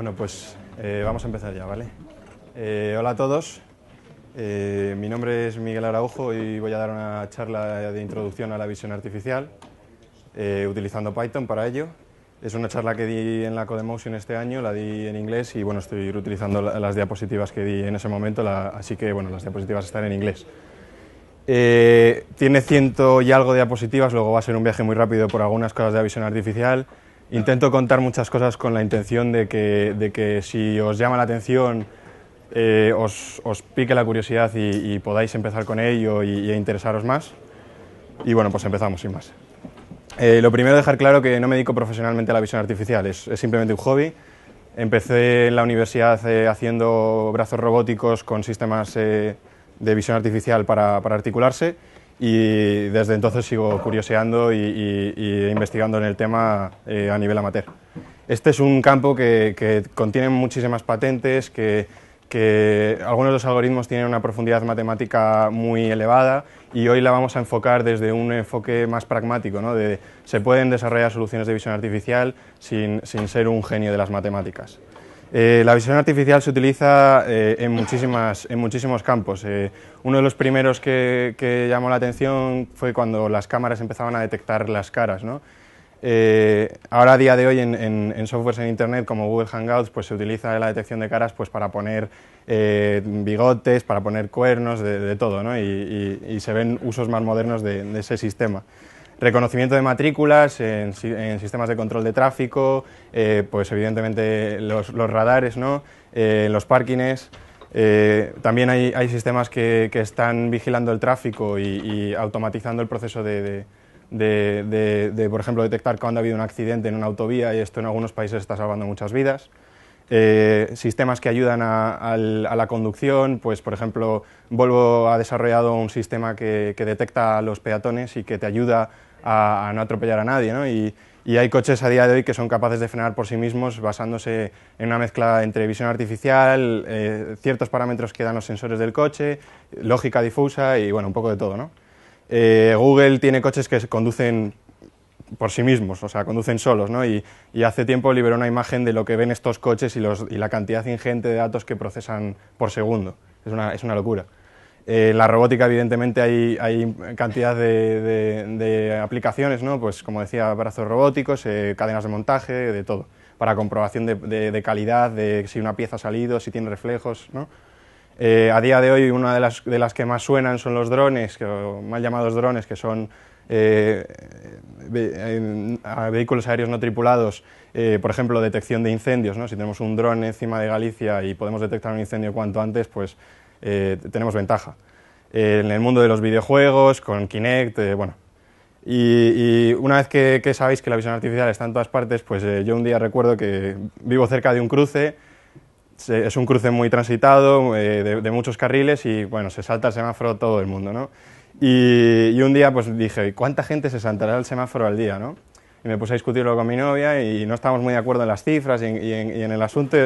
Bueno, pues eh, vamos a empezar ya, ¿vale? Eh, hola a todos. Eh, mi nombre es Miguel Araujo y voy a dar una charla de introducción a la visión artificial utilizando Python para ello. Es una charla que di en la Codemotion este año, la di en inglés y bueno, estoy utilizando las diapositivas que di en ese momento, así que bueno, las diapositivas están en inglés. tiene ciento y algo de diapositivas, luego va a ser un viaje muy rápido por algunas cosas de la visión artificial Intento contar muchas cosas con la intención de que, si os llama la atención, eh, os, pique la curiosidad y, podáis empezar con ello y, interesaros más. Y bueno, pues empezamos sin más. Eh, lo primero, dejar claro que no me dedico profesionalmente a la visión artificial, es, simplemente un hobby. Empecé en la universidad eh, haciendo brazos robóticos con sistemas de visión artificial para articularse y desde entonces sigo curioseando y, investigando en el tema eh, a nivel amateur. Este es un campo que, contiene muchísimas patentes, que, algunos de los algoritmos tienen una profundidad matemática muy elevada y hoy la vamos a enfocar desde un enfoque más pragmático, de se pueden desarrollar soluciones de visión artificial sin ser un genio de las matemáticas. Eh, la visión artificial se utiliza eh, en, muchísimas, en muchísimos campos. Eh, uno de los primeros que, llamó la atención fue cuando las cámaras empezaban a detectar las caras. ¿no? ahora, a día de hoy, en, en, softwares en Internet como Google Hangouts, pues, se utiliza la detección de caras pues, para poner bigotes, para poner cuernos, de, todo, ¿no? y, se ven usos más modernos de ese sistema. Reconocimiento de matrículas en, sistemas de control de tráfico, eh, pues evidentemente los, radares, ¿no? Eh, los parkings. Eh, también hay, sistemas que, están vigilando el tráfico y, automatizando el proceso de, por ejemplo, detectar cuando ha habido un accidente en una autovía y esto en algunos países está salvando muchas vidas. sistemas que ayudan a, la conducción, pues por ejemplo, Volvo ha desarrollado un sistema que, que detecta a los peatones y que te ayuda a, no atropellar a nadie. Y, hay coches a día de hoy que son capaces de frenar por sí mismos basándose en una mezcla entre visión artificial, eh, ciertos parámetros que dan los sensores del coche, lógica difusa y bueno, un poco de todo. ¿no? Eh, Google tiene coches que conducen por sí mismos, o sea, conducen solos, Y, hace tiempo liberó una imagen de lo que ven estos coches y, la cantidad ingente de datos que procesan por segundo. es una locura en eh, la robótica, evidentemente, hay, cantidad de, aplicaciones, ¿no? Pues, como decía, brazos robóticos, eh, cadenas de montaje, de todo, para comprobación de, de, calidad, de si una pieza ha salido, si tiene reflejos, ¿no? Eh, a día de hoy, una de las, de las que más suenan son los drones, más mal llamados drones, que son vehículos aéreos no tripulados, por ejemplo, detección de incendios. ¿no? Si tenemos un drone encima de Galicia y podemos detectar un incendio cuanto antes, pues eh, tenemos ventaja. en el mundo de los videojuegos, con Kinect, eh, bueno. Y, una vez que, sabéis que la visión artificial está en todas partes, pues eh, yo un día recuerdo que vivo cerca de un cruce, es un cruce muy transitado, de, muchos carriles y bueno, se salta el semáforo todo el mundo, ¿no? Y, y un día pues dije, ¿cuánta gente se saltará el semáforo al día, no? y me puse a discutirlo con mi novia y no estábamos muy de acuerdo en las cifras y en, el asunto.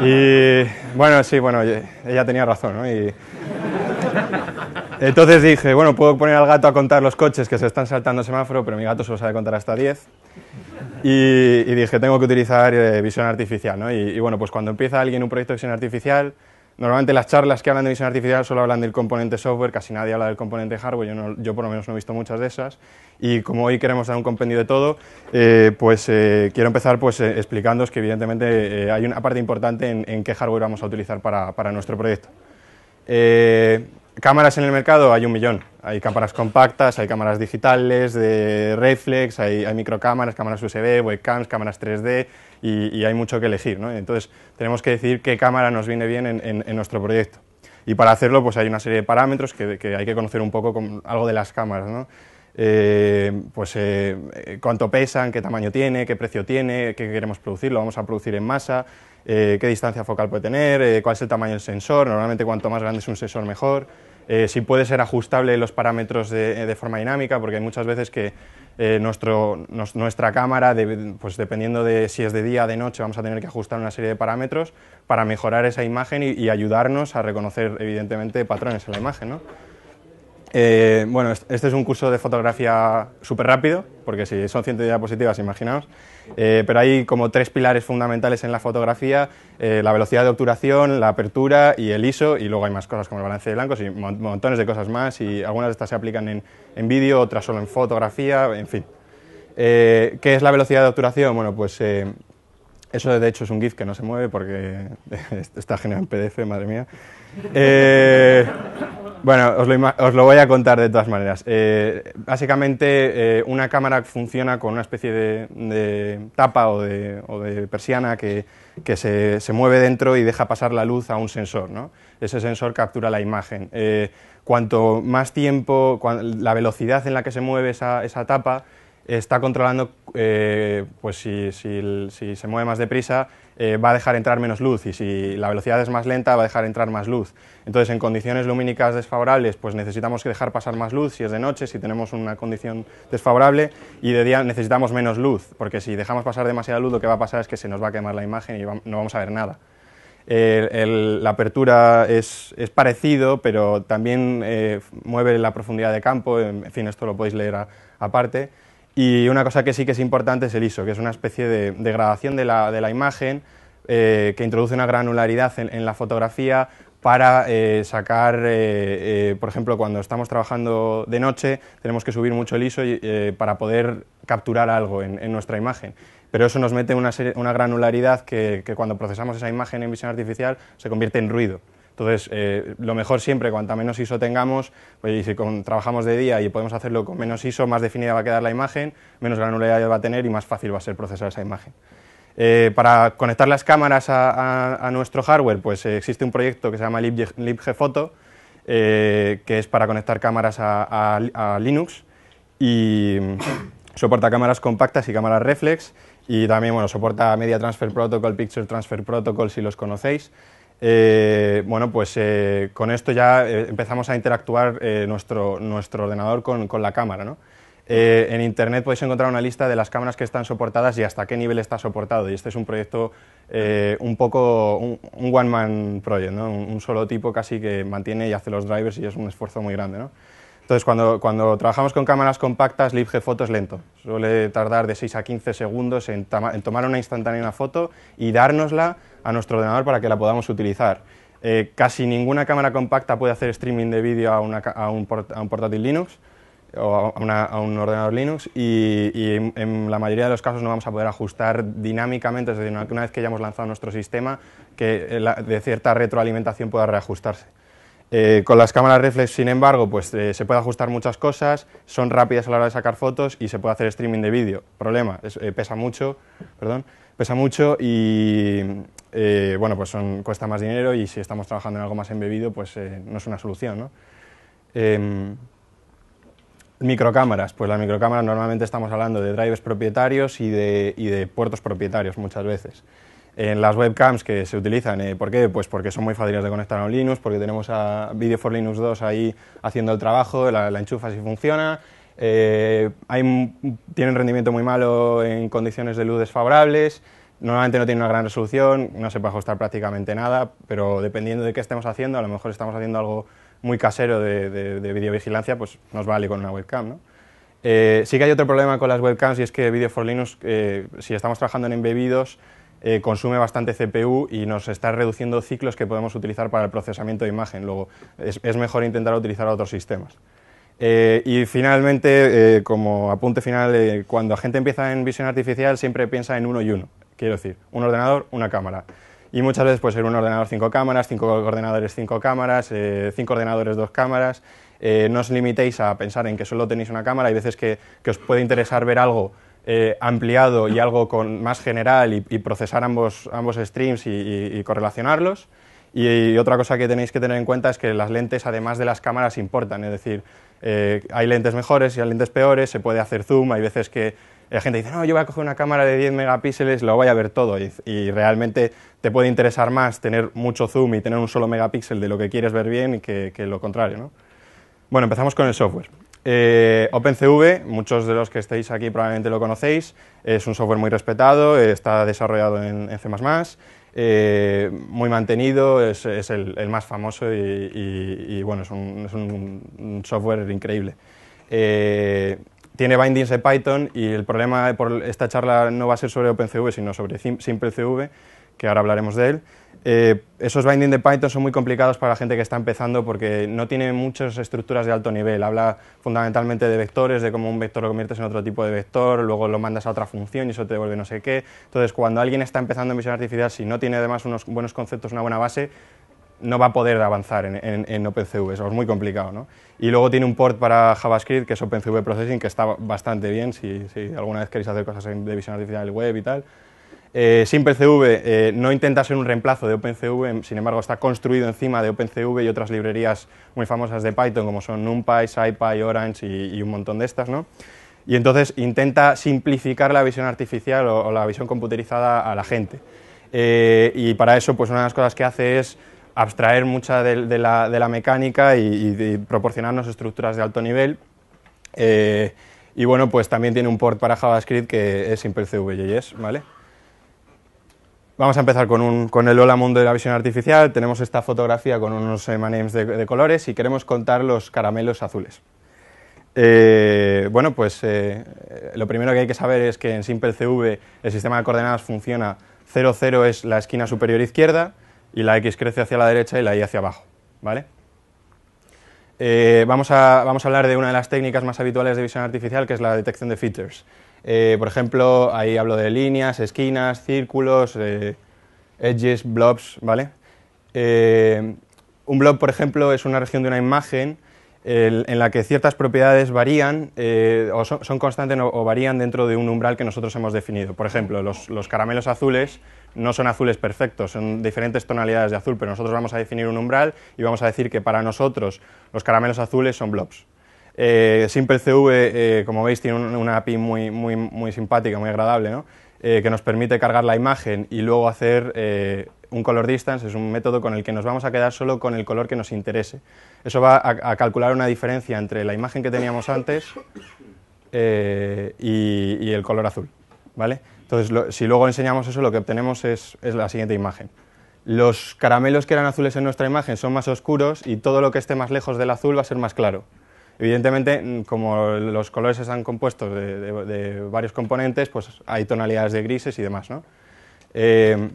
Y bueno, sí, bueno, ella tenía razón, entonces dije, bueno, puedo poner al gato a contar los coches que se están saltando semáforo, pero mi gato solo sabe contar hasta 10. Y, dije, tengo que utilizar eh, visión artificial, ¿no? y bueno, pues cuando empieza alguien un proyecto de visión artificial, Normalmente las charlas que hablan de visión artificial solo hablan del componente software, casi nadie habla del componente hardware, yo, por lo menos no he visto muchas de esas. Y como hoy queremos dar un compendio de todo, eh, pues eh, quiero empezar pues, eh, explicándoos que evidentemente hay una parte importante en, qué hardware vamos a utilizar para nuestro proyecto. cámaras en el mercado hay un millón, hay cámaras compactas, hay cámaras digitales, de reflex, hay, microcámaras, cámaras USB, webcams, cámaras 3D y, hay mucho que elegir. Entonces tenemos que decidir qué cámara nos viene bien en, nuestro proyecto. Y para hacerlo pues hay una serie de parámetros que, hay que conocer un poco con, algo de las cámaras. Eh, pues eh, eh, cuánto pesan, qué tamaño tiene, qué precio tiene, qué queremos producir, lo vamos a producir en masa, qué distancia focal puede tener, cuál es el tamaño del sensor, normalmente cuanto más grande es un sensor mejor. Eh, si puede ser ajustable los parámetros de, forma dinámica, porque hay muchas veces que eh, nuestra cámara, pues dependiendo de si es de día o de noche, vamos a tener que ajustar una serie de parámetros para mejorar esa imagen y, y ayudarnos a reconocer, evidentemente, patrones en la imagen. ¿no? Eh, bueno, este es un curso de fotografía súper rápido, porque si son 100 diapositivas, imaginaos, eh, pero hay como tres pilares fundamentales en la fotografía, eh, la velocidad de obturación, la apertura y el ISO, y luego hay más cosas como el balance de blancos y montones de cosas más, y algunas de estas se aplican en, en vídeo, otras solo en fotografía, en fin. ¿Qué es la velocidad de obturación? Bueno, pues eso de hecho es un GIF que no se mueve porque está generado en PDF, madre mía. Eh, bueno, os lo, voy a contar de todas maneras. Eh, básicamente, eh, una cámara funciona con una especie de, tapa o de, persiana que, se, mueve dentro y deja pasar la luz a un sensor. ¿no? Ese sensor captura la imagen. cuanto más tiempo, la velocidad en la que se mueve esa tapa, está controlando eh, pues si, se mueve más deprisa eh, va a dejar entrar menos luz y si la velocidad es más lenta va a dejar entrar más luz. Entonces en condiciones lumínicas desfavorables pues necesitamos que dejar pasar más luz si es de noche, si tenemos una condición desfavorable y de día necesitamos menos luz porque si dejamos pasar demasiada luz lo que va a pasar es que se nos va a quemar la imagen y no vamos a ver nada. la apertura es, parecido, pero también eh, mueve la profundidad de campo, en fin, esto lo podéis leer aparte. Y una cosa que sí que es importante es el ISO, que es una especie de degradación de la, imagen eh, que introduce una granularidad en, la fotografía para eh, sacar, eh, por ejemplo, cuando estamos trabajando de noche, tenemos que subir mucho el ISO para poder capturar algo en, nuestra imagen. Pero eso nos mete una, una granularidad que cuando procesamos esa imagen en visión artificial se convierte en ruido. Entonces, eh, lo mejor siempre, cuanta menos ISO tengamos, pues, si trabajamos de día y podemos hacerlo con menos ISO, más definida va a quedar la imagen, menos granularidad va a tener y más fácil va a ser procesar esa imagen. Eh, para conectar las cámaras a, nuestro hardware, pues eh, existe un proyecto que se llama Photo, que es para conectar cámaras a, Linux y soporta cámaras compactas y cámaras reflex y también bueno, soporta Media Transfer Protocol, Picture Transfer Protocol si los conocéis. Eh, bueno, pues eh, con esto ya eh, empezamos a interactuar nuestro, ordenador con, la cámara. ¿no? en Internet podéis encontrar una lista de las cámaras que están soportadas y hasta qué nivel está soportado. Y este es un proyecto un poco, un, one-man project, un, un, solo tipo casi que mantiene y hace los drivers y es un esfuerzo muy grande. ¿no? Entonces, cuando, cuando trabajamos con cámaras compactas, LibG Photo es lento. Suele tardar de 6 a 15 segundos en, tomar una instantánea foto y dárnosla a nuestro ordenador para que la podamos utilizar. Eh, casi ninguna cámara compacta puede hacer streaming de vídeo a, un portátil Linux o a, un ordenador Linux y, en, la mayoría de los casos no vamos a poder ajustar dinámicamente, es decir, una, vez que hayamos lanzado nuestro sistema, que de cierta retroalimentación pueda reajustarse. Eh, con las cámaras reflex, sin embargo, pues eh, se puede ajustar muchas cosas, son rápidas a la hora de sacar fotos y se puede hacer streaming de vídeo. Problema, eh, pesa mucho, perdón, pesa mucho y bueno, pues cuesta más dinero y si estamos trabajando en algo más embebido, pues no es una solución, em, microcámaras, pues las microcámaras normalmente estamos hablando de drivers propietarios y de, y de puertos propietarios muchas veces en las webcams que se utilizan. Eh, ¿Por qué? Pues porque son muy fáciles de conectar a Linux, porque tenemos a Video for Linux 2 ahí haciendo el trabajo, la, enchufa si funciona. Eh, hay, tienen rendimiento muy malo en condiciones de luz desfavorables. Normalmente no tiene una gran resolución, no se puede ajustar prácticamente nada, pero dependiendo de qué estemos haciendo, a lo mejor estamos haciendo algo muy casero de, videovigilancia, pues nos vale con una webcam. ¿no? Eh, sí que hay otro problema con las webcams y es que Video for Linux, eh, si estamos trabajando en embebidos, eh, consume bastante CPU y nos está reduciendo ciclos que podemos utilizar para el procesamiento de imagen. Luego, es, mejor intentar utilizar otros sistemas. Eh, y finalmente, eh, como apunte final, cuando la gente empieza en visión artificial siempre piensa en uno y uno. Quiero decir, un ordenador, una cámara. Y muchas veces puede ser un ordenador, cinco cámaras, cinco ordenadores, cinco cámaras, cinco ordenadores, dos cámaras. no os limitéis a pensar en que solo tenéis una cámara. Hay veces que os puede interesar ver algo eh, ampliado y algo con, más general y, procesar ambos, streams y, correlacionarlos. Y, otra cosa que tenéis que tener en cuenta es que las lentes, además de las cámaras, importan. Es decir, eh, hay lentes mejores y hay lentes peores, se puede hacer zoom, hay veces que la gente dice, no, yo voy a coger una cámara de 10 megapíxeles, lo voy a ver todo. Y, realmente te puede interesar más tener mucho zoom y tener un solo megapíxel de lo que quieres ver bien que, que lo contrario. ¿no? Bueno, empezamos con el software. Eh, OpenCV, muchos de los que estéis aquí probablemente lo conocéis, es un software muy respetado, está desarrollado en, C++, eh, muy mantenido, es, el, más famoso y, bueno, es un, software increíble. Eh, tiene bindings de Python y el problema por esta charla no va a ser sobre OpenCV, sino sobre SimpleCV, que ahora hablaremos de él. Eh, esos bindings de Python son muy complicados para la gente que está empezando porque no tiene muchas estructuras de alto nivel. Habla fundamentalmente de vectores, de cómo un vector lo conviertes en otro tipo de vector, luego lo mandas a otra función y eso te devuelve no sé qué. Entonces, cuando alguien está empezando en visión artificial, si no tiene además unos buenos conceptos, una buena base, no va a poder avanzar en, OpenCV, eso es muy complicado. Y luego tiene un port para JavaScript, que es OpenCV Processing, que está bastante bien, si, alguna vez queréis hacer cosas de visión artificial web y tal. Eh, SimpleCV eh, no intenta ser un reemplazo de OpenCV, em, sin embargo está construido encima de OpenCV y otras librerías muy famosas de Python como son NumPy, SciPy, Orange y, un montón de estas, ¿no? Y entonces intenta simplificar la visión artificial o, la visión computerizada a la gente. Eh, y para eso, pues una de las cosas que hace es abstraer mucha de, la, mecánica y, proporcionarnos estructuras de alto nivel. y bueno, pues también tiene un port para JavaScript que es SimpleCV.js, ¿vale? Vamos a empezar con, el Hola Mundo de la Visión Artificial. Tenemos esta fotografía con unos M&M's de, colores y queremos contar los caramelos azules. Eh, bueno, pues eh, lo primero que hay que saber es que en SimpleCV el sistema de coordenadas funciona 0, 0 es la esquina superior izquierda y la X crece hacia la derecha y la Y hacia abajo, ¿vale? Eh, vamos, a, vamos, a, hablar de una de las técnicas más habituales de visión artificial, que es la detección de features. Eh, por ejemplo, ahí hablo de líneas, esquinas, círculos, eh, edges, blobs, ¿vale? un blob, por ejemplo, es una región de una imagen en la que ciertas propiedades varían eh, o son, constantes o, varían dentro de un umbral que nosotros hemos definido. Por ejemplo, los, caramelos azules no son azules perfectos, son diferentes tonalidades de azul, pero nosotros vamos a definir un umbral y vamos a decir que para nosotros los caramelos azules son blobs. Eh, Simple CV, eh, como veis, tiene una API muy, muy, muy simpática, muy agradable, eh, que nos permite cargar la imagen y luego hacer un color distance es un método con el que nos vamos a quedar solo con el color que nos interese. Eso va a, calcular una diferencia entre la imagen que teníamos antes eh, y, el color azul. ¿vale? Entonces, si luego enseñamos eso, lo que obtenemos es, la siguiente imagen. Los caramelos que eran azules en nuestra imagen son más oscuros y todo lo que esté más lejos del azul va a ser más claro. Evidentemente, mm, como los colores están compuestos de, varios componentes, pues hay tonalidades de grises y demás. ¿no? Eh,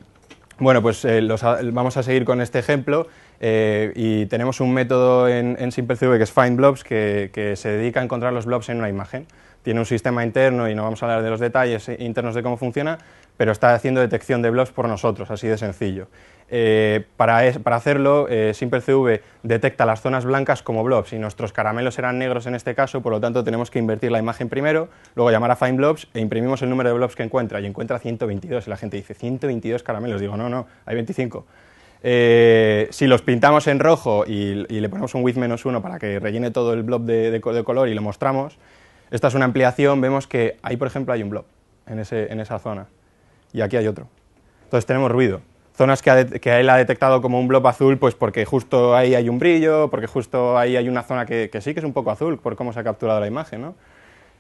bueno, pues eh, vamos a seguir con este ejemplo eh, y tenemos un método en, en SimpleCV que es FindBlobs que se dedica a encontrar los blobs en una imagen. Tiene un sistema interno y no vamos a hablar de los detalles internos de cómo funciona, pero está haciendo detección de blobs por nosotros, así de sencillo. Eh, para, hacerlo, eh, SimpleCV detecta las zonas blancas como blobs y nuestros caramelos eran negros en este caso, por lo tanto tenemos que invertir la imagen primero, luego llamar a Find Blobs e imprimimos el número de blobs que encuentra y encuentra 122 y la gente dice 122 caramelos, digo no, no, hay 25. Eh, si los pintamos en rojo y, le ponemos un width menos uno para que rellene todo el blob de, de, color y lo mostramos, esta es una ampliación, vemos que ahí por ejemplo hay un blob en, ese, en esa zona y aquí hay otro. Entonces tenemos ruido. Zonas que, él ha detectado como un blob azul, pues porque justo ahí hay un brillo, porque justo ahí hay una zona que, sí que es un poco azul por cómo se ha capturado la imagen,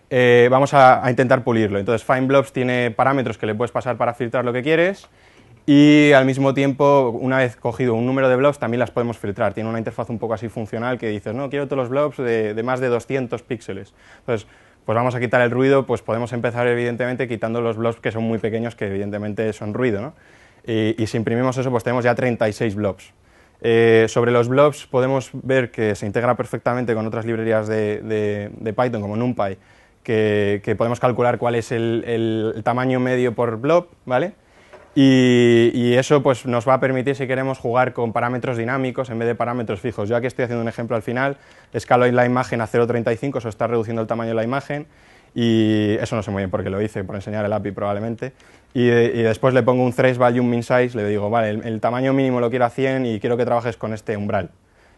eh, vamos a, intentar pulirlo. Entonces Blobs tiene parámetros que le puedes pasar para filtrar lo que quieres y al mismo tiempo, una vez cogido un número de blobs, también las podemos filtrar. Tiene una interfaz un poco así funcional que dices, no, quiero todos los blobs de, de más de 200 píxeles. Entonces, pues vamos a quitar el ruido, pues podemos empezar evidentemente quitando los blobs que son muy pequeños, que evidentemente son ruido, ¿no? y, si imprimimos eso, pues tenemos ya 36 blobs. Eh, sobre los blobs podemos ver que se integra perfectamente con otras librerías de, Python, como NumPy, que, podemos calcular cuál es el, el, tamaño medio por blob, ¿vale? Y, eso pues, nos va a permitir, si queremos, jugar con parámetros dinámicos en vez de parámetros fijos. Yo aquí estoy haciendo un ejemplo al final, escalo la imagen a 0.35, eso está reduciendo el tamaño de la imagen, y eso no sé muy bien por qué lo hice, por enseñar el API probablemente, y, después le pongo un Threshold value un min size, le digo, vale, el, tamaño mínimo lo quiero a 100 y quiero que trabajes con este umbral.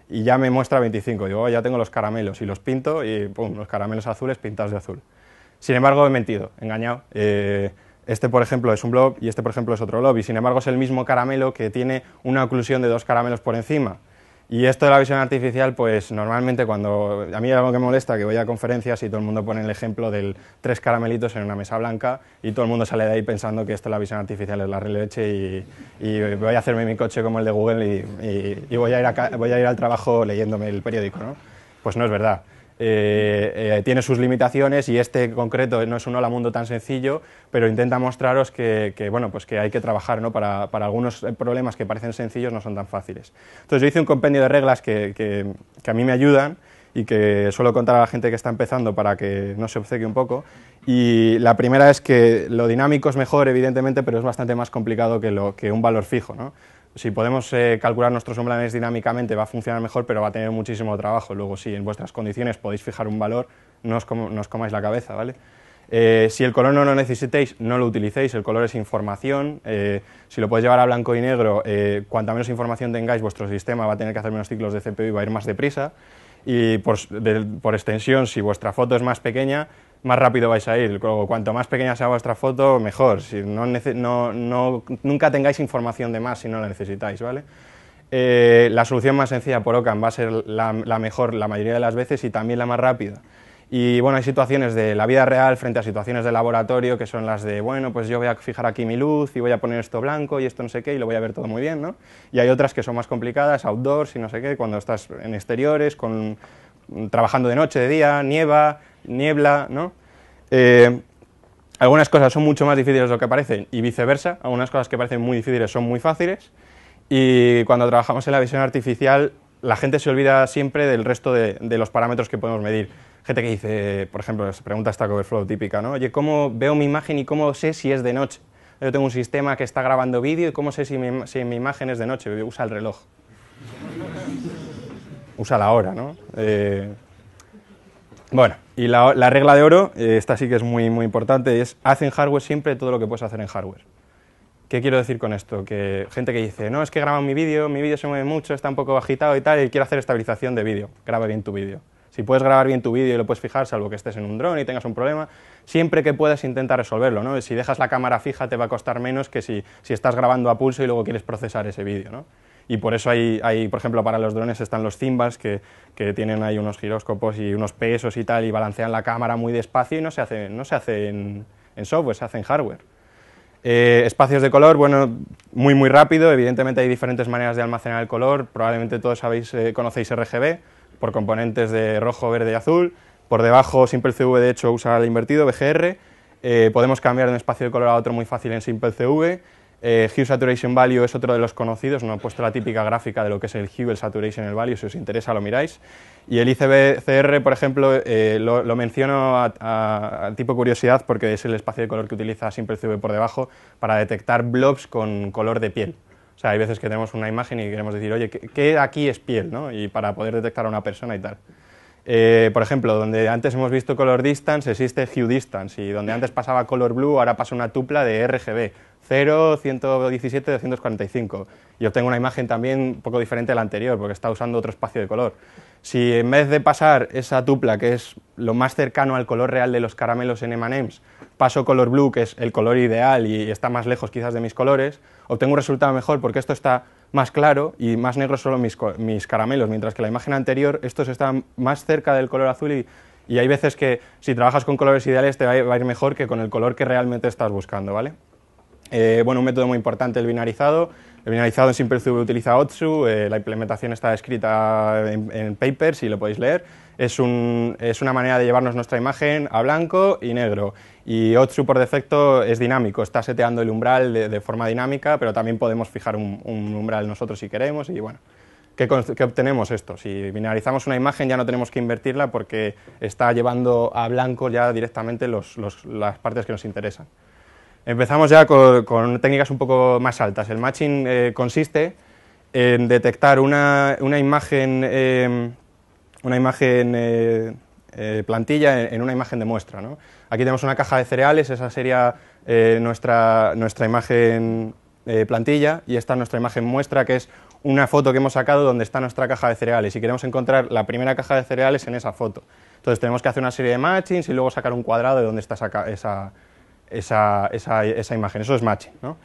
Y ya me muestra 25, digo, oh, ya tengo los caramelos, y los pinto, y pum, los caramelos azules pintados de azul. Sin embargo, he mentido, he engañado. Eh, este, por ejemplo, es un blob y este, por ejemplo, es otro blob, y sin embargo es el mismo caramelo que tiene una oclusión de dos caramelos por encima. Y esto de la visión artificial, pues normalmente cuando... A mí es algo que me molesta, que voy a conferencias y todo el mundo pone el ejemplo del tres caramelitos en una mesa blanca y todo el mundo sale de ahí pensando que esto de la visión artificial es la releche y, y voy a hacerme mi coche como el de Google y, voy, a ir voy a ir al trabajo leyéndome el periódico, ¿no? Pues no es verdad. Eh, eh, tiene sus limitaciones y este concreto no es un hola mundo tan sencillo, pero intenta mostraros que, bueno, pues que hay que trabajar para, algunos problemas que parecen sencillos no son tan fáciles. Entonces yo hice un compendio de reglas que, a mí me ayudan y que suelo contar a la gente que está empezando para que no se obceque un poco. Y la primera es que lo dinámico es mejor, evidentemente, pero es bastante más complicado que, lo, que un valor fijo. ¿no? si podemos eh, calcular nuestros umbrales dinámicamente va a funcionar mejor, pero va a tener muchísimo trabajo. Luego, si en vuestras condiciones podéis fijar un valor, no os, comáis la cabeza, ¿vale? Eh, si el color no lo necesitéis, no lo utilicéis, el color es información, eh, si lo podéis llevar a blanco y negro, cuanta menos información tengáis, vuestro sistema va a tener que hacer menos ciclos de CPU y va a ir más deprisa, y por extensión, si vuestra foto es más pequeña, más rápido vais a ir. Cuanto más pequeña sea vuestra foto, mejor. Si no, nunca tengáis información de más si no la necesitáis, ¿vale? Eh, la solución más sencilla por OCAM va a ser la, la, mejor la mayoría de las veces y también la más rápida. Y bueno, hay situaciones de la vida real frente a situaciones de laboratorio que son las de, bueno, pues yo voy a fijar aquí mi luz y voy a poner esto blanco y esto no sé qué y lo voy a ver todo muy bien, ¿no? Y hay otras que son más complicadas, outdoors y no sé qué, cuando estás en exteriores, con trabajando de noche, de día, nieva, niebla, ¿no? Eh, algunas cosas son mucho más difíciles de lo que parecen y viceversa, algunas cosas que parecen muy difíciles son muy fáciles y cuando trabajamos en la visión artificial la gente se olvida siempre del resto de, los parámetros que podemos medir. Gente que dice, por ejemplo, se pregunta esta Overflow típica, ¿no? Oye, ¿cómo veo mi imagen y cómo sé si es de noche? Yo tengo un sistema que está grabando vídeo y cómo sé si mi, si mi imagen es de noche, usa el reloj usa la hora, ¿no? Eh, bueno, y la, regla de oro, eh, esta sí que es muy, muy importante, es haz en hardware siempre todo lo que puedes hacer en hardware. ¿Qué quiero decir con esto? Que gente que dice, no, es que graba mi vídeo, mi vídeo se mueve mucho, está un poco agitado y tal, y quiero hacer estabilización de vídeo. Graba bien tu vídeo. Si puedes grabar bien tu vídeo y lo puedes fijar, salvo que estés en un dron y tengas un problema, siempre que puedas intenta resolverlo. ¿no? Si dejas la cámara fija te va a costar menos que si, si estás grabando a pulso y luego quieres procesar ese vídeo. ¿no? y por eso hay, por ejemplo, para los drones están los Zimbas que, tienen ahí unos giróscopos y unos pesos y tal y balancean la cámara muy despacio y no se hace, no en, software, se hace en hardware. Eh, espacios de color, bueno, muy muy rápido, evidentemente hay diferentes maneras de almacenar el color, probablemente todos sabéis, eh, conocéis RGB por componentes de rojo, verde y azul, por debajo SimpleCV de hecho usa el invertido, BGR, eh, podemos cambiar de un espacio de color a otro muy fácil en SimpleCV, eh, Hue Saturation Value es otro de los conocidos, no he puesto la típica gráfica de lo que es el Hue, el Saturation, el Value, si os interesa lo miráis. Y el ICBCR, por ejemplo, eh, lo, menciono a, tipo curiosidad porque es el espacio de color que utiliza siempre el por debajo para detectar blobs con color de piel. O sea, hay veces que tenemos una imagen y queremos decir, oye, ¿qué, aquí es piel? ¿no? Y para poder detectar a una persona y tal. Eh, por ejemplo, donde antes hemos visto color distance, existe hue distance, y donde antes pasaba color blue, ahora pasa una tupla de RGB, 0, 117, 245. Y obtengo una imagen también un poco diferente a la anterior, porque está usando otro espacio de color. Si en vez de pasar esa tupla, que es lo más cercano al color real de los caramelos en M&M's, paso color blue, que es el color ideal y está más lejos quizás de mis colores, obtengo un resultado mejor porque esto está más claro y más negro solo mis, caramelos, mientras que la imagen anterior estos están más cerca del color azul y, hay veces que si trabajas con colores ideales te va a ir mejor que con el color que realmente estás buscando, ¿vale? Eh, bueno, un método muy importante, el binarizado. El binarizado en SimpleCV utiliza Otsu, eh, la implementación está escrita en, en papers y lo podéis leer es, una manera de llevarnos nuestra imagen a blanco y negro. Y Otsu por defecto es dinámico, está seteando el umbral de, forma dinámica, pero también podemos fijar un, umbral nosotros si queremos y bueno. ¿Qué, obtenemos esto? Si binarizamos una imagen ya no tenemos que invertirla porque está llevando a blanco ya directamente las partes que nos interesan. Empezamos ya con, técnicas un poco más altas. El matching eh, consiste en detectar una, imagen em, una imagen eh, eh, plantilla en, una imagen de muestra. ¿no? Aquí tenemos una caja de cereales, esa sería eh, nuestra, imagen plantilla y esta es nuestra imagen muestra, que es una foto que hemos sacado donde está nuestra caja de cereales y queremos encontrar la primera caja de cereales en esa foto. Entonces tenemos que hacer una serie de matchings y luego sacar un cuadrado de donde está esa, esa, esa, esa imagen. Eso es matching. ¿no?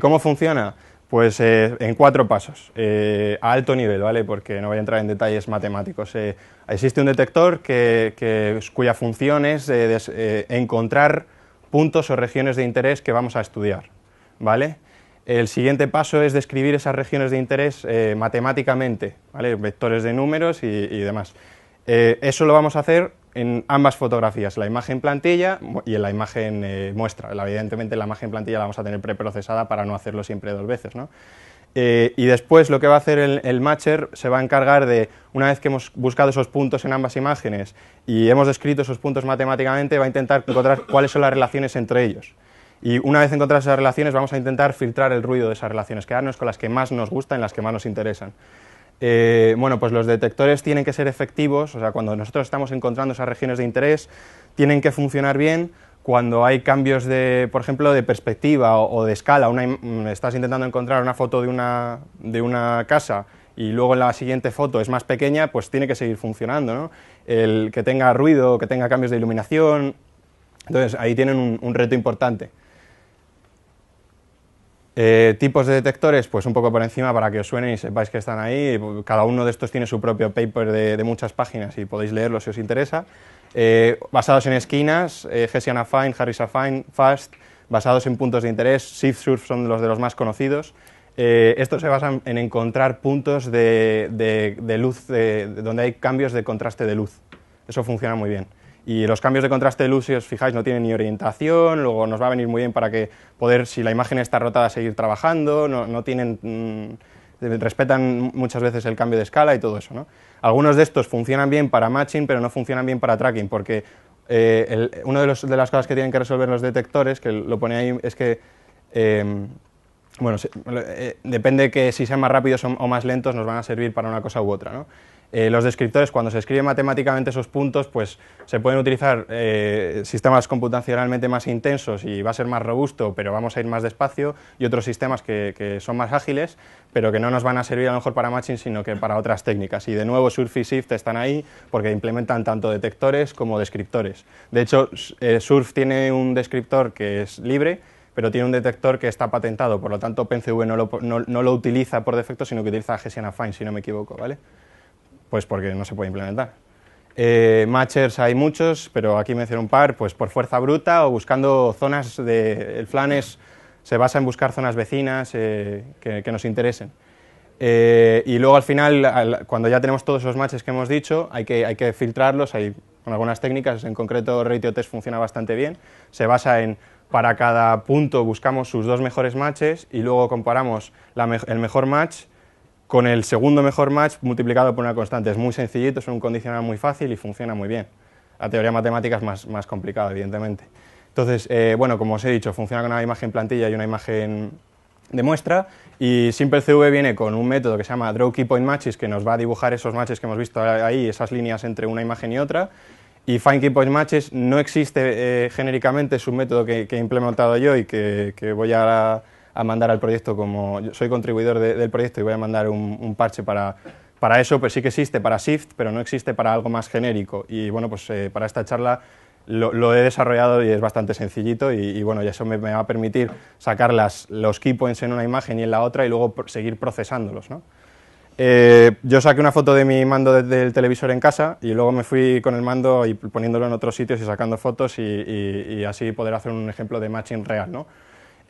¿Cómo funciona? Pues eh, en cuatro pasos, eh, a alto nivel, ¿vale? Porque no voy a entrar en detalles matemáticos. Eh, existe un detector que, cuya función es encontrar puntos o regiones de interés que vamos a estudiar, ¿vale? El siguiente paso es describir esas regiones de interés matemáticamente, ¿vale? Vectores de números y demás. eso lo vamos a hacer en ambas fotografías, la imagen plantilla y en la imagen eh, muestra. Evidentemente la imagen plantilla la vamos a tener preprocesada para no hacerlo siempre dos veces. ¿no? Eh, y después lo que va a hacer el, matcher se va a encargar de, una vez que hemos buscado esos puntos en ambas imágenes y hemos descrito esos puntos matemáticamente, va a intentar encontrar cuáles son las relaciones entre ellos. Y una vez encontradas esas relaciones, vamos a intentar filtrar el ruido de esas relaciones, quedarnos con las que más nos gustan, las que más nos interesan. Eh, bueno, pues los detectores tienen que ser efectivos, o sea, cuando nosotros estamos encontrando esas regiones de interés, tienen que funcionar bien cuando hay cambios de, por ejemplo, de perspectiva o, de escala. Mm, estás intentando encontrar una foto de una, casa y luego la siguiente foto es más pequeña, pues tiene que seguir funcionando. El que tenga ruido, que tenga cambios de iluminación. Entonces, ahí tienen un reto importante. Eh, tipos de detectores, pues un poco por encima para que os suenen y sepáis que están ahí. Cada uno de estos tiene su propio paper de, muchas páginas y podéis leerlo si os interesa. Eh, basados en esquinas, eh, Hessian Affine, Harris Affine, FAST, basados en puntos de interés, Shift Surf son los de los más conocidos. Eh, estos se basan en encontrar puntos de, de, de luz donde hay cambios de contraste de luz. Eso funciona muy bien. Y los cambios de contraste de luz, si os fijáis, no tienen ni orientación, luego nos va a venir muy bien para que poder, si la imagen está rotada, seguir trabajando, no, tienen... Mm, respetan muchas veces el cambio de escala y todo eso. Algunos de estos funcionan bien para matching, pero no funcionan bien para tracking, porque eh, una de, las cosas que tienen que resolver los detectores, que lo pone ahí, es que, em, bueno, eh, depende que si sean más rápidos o, o, más lentos, nos van a servir para una cosa u otra. ¿no? Eh, los descriptores, cuando se escriben matemáticamente esos puntos, pues se pueden utilizar eh, sistemas computacionalmente más intensos y va a ser más robusto, pero vamos a ir más despacio, y otros sistemas que, son más ágiles, pero que no nos van a servir a lo mejor para matching, sino que para otras técnicas. Y de nuevo, Surf y Shift están ahí porque implementan tanto detectores como descriptores. De hecho, eh, Surf tiene un descriptor que es libre, pero tiene un detector que está patentado, por lo tanto OpenCV no lo, utiliza por defecto, sino que utiliza g Affine, si no me equivoco, ¿vale? Pues porque no se puede implementar. Eh, matchers hay muchos, pero aquí menciono un par, pues por fuerza bruta o buscando zonas de... El se basa en buscar zonas vecinas eh, que, nos interesen. Eh, y luego al final, cuando ya tenemos todos esos matches que hemos dicho, hay que, hay que filtrarlos, hay con algunas técnicas, en concreto Ratio Test funciona bastante bien, se basa en para cada punto buscamos sus dos mejores matches y luego comparamos el mejor match con el segundo mejor match multiplicado por una constante. Es muy sencillito, es un condicional muy fácil y funciona muy bien. La teoría matemática es más, más complicada, evidentemente. Entonces, eh, bueno, como os he dicho, funciona con una imagen plantilla y una imagen de muestra y simple SimpleCV viene con un método que se llama Draw Matches que nos va a dibujar esos matches que hemos visto ahí, esas líneas entre una imagen y otra y Find Key Matches no existe eh, genéricamente, es un método que, he implementado yo y que voy a a mandar al proyecto como... soy contribuidor del proyecto y voy a mandar un, parche para, para eso, pues sí que existe para Shift, pero no existe para algo más genérico. Y bueno, pues eh, para esta charla lo, he desarrollado y es bastante sencillito y, bueno, y eso me, va a permitir sacar las, los keypoints en una imagen y en la otra y luego seguir procesándolos, ¿no? Eh, yo saqué una foto de mi mando del televisor en casa y luego me fui con el mando y poniéndolo en otros sitios y sacando fotos y, y así poder hacer un ejemplo de matching real, ¿no?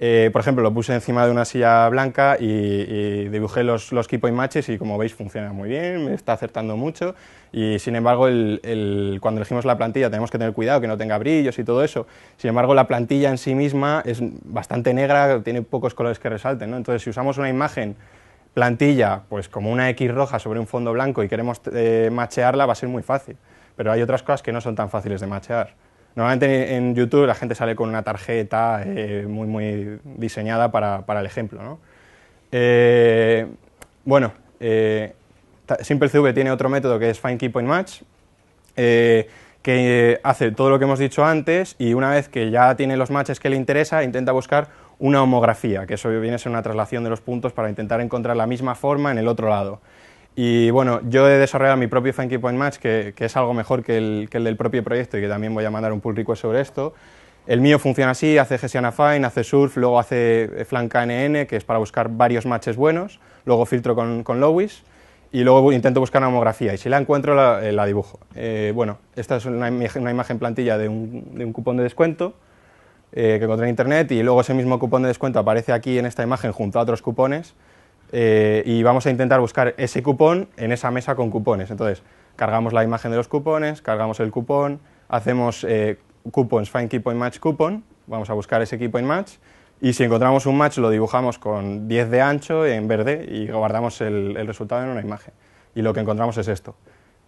Eh, por ejemplo, lo puse encima de una silla blanca y, dibujé los, los y matches y como veis funciona muy bien, me está acertando mucho y sin embargo cuando elegimos la plantilla tenemos que tener cuidado que no tenga brillos y todo eso. Sin embargo, la plantilla en sí misma es bastante negra, tiene pocos colores que resalten. Entonces, si usamos una imagen plantilla pues como una X roja sobre un fondo blanco y queremos eh, machearla va a ser muy fácil, pero hay otras cosas que no son tan fáciles de machear. Normalmente en YouTube la gente sale con una tarjeta eh, muy, muy diseñada para, el ejemplo. ¿no? Eh, bueno, eh, SimpleCV tiene otro método que es Find Key Point Match, eh, que hace todo lo que hemos dicho antes y una vez que ya tiene los matches que le interesa, intenta buscar una homografía, que eso viene a ser una traslación de los puntos para intentar encontrar la misma forma en el otro lado. Y bueno, yo he desarrollado mi propio Funky Point Match, que, es algo mejor que el, del propio proyecto y que también voy a mandar un pull request sobre esto. El mío funciona así, hace Gessiana Fine, hace surf, luego hace flank KNN, que es para buscar varios matches buenos, luego filtro con, con y luego intento buscar una homografía y si la encuentro la, eh, dibujo. Eh, bueno, esta es una, imagen plantilla de un, cupón de descuento eh, que encontré en internet y luego ese mismo cupón de descuento aparece aquí en esta imagen junto a otros cupones eh, y vamos a intentar buscar ese cupón en esa mesa con cupones. Entonces, cargamos la imagen de los cupones, cargamos el cupón, hacemos eh, cupons find key point match coupon, vamos a buscar ese key point match y si encontramos un match lo dibujamos con 10 de ancho en verde y guardamos el, resultado en una imagen. Y lo que encontramos es esto.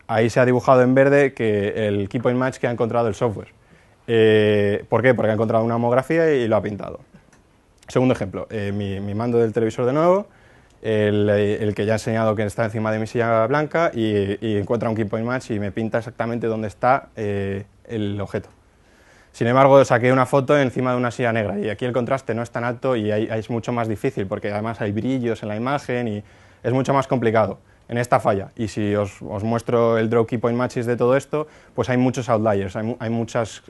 Ahí se ha dibujado en verde que el key point match que ha encontrado el software. Eh, ¿Por qué? Porque ha encontrado una homografía y, lo ha pintado. Segundo ejemplo, mi mando del televisor de nuevo, el, que ya he enseñado que está encima de mi silla blanca y, encuentra un keypoint match y me pinta exactamente dónde está eh, el objeto. Sin embargo, saqué una foto encima de una silla negra y aquí el contraste no es tan alto y es mucho más difícil porque además hay brillos en la imagen y es mucho más complicado en esta falla. Y si os, muestro el draw keypoint matches de todo esto, pues hay muchos outliers, hay,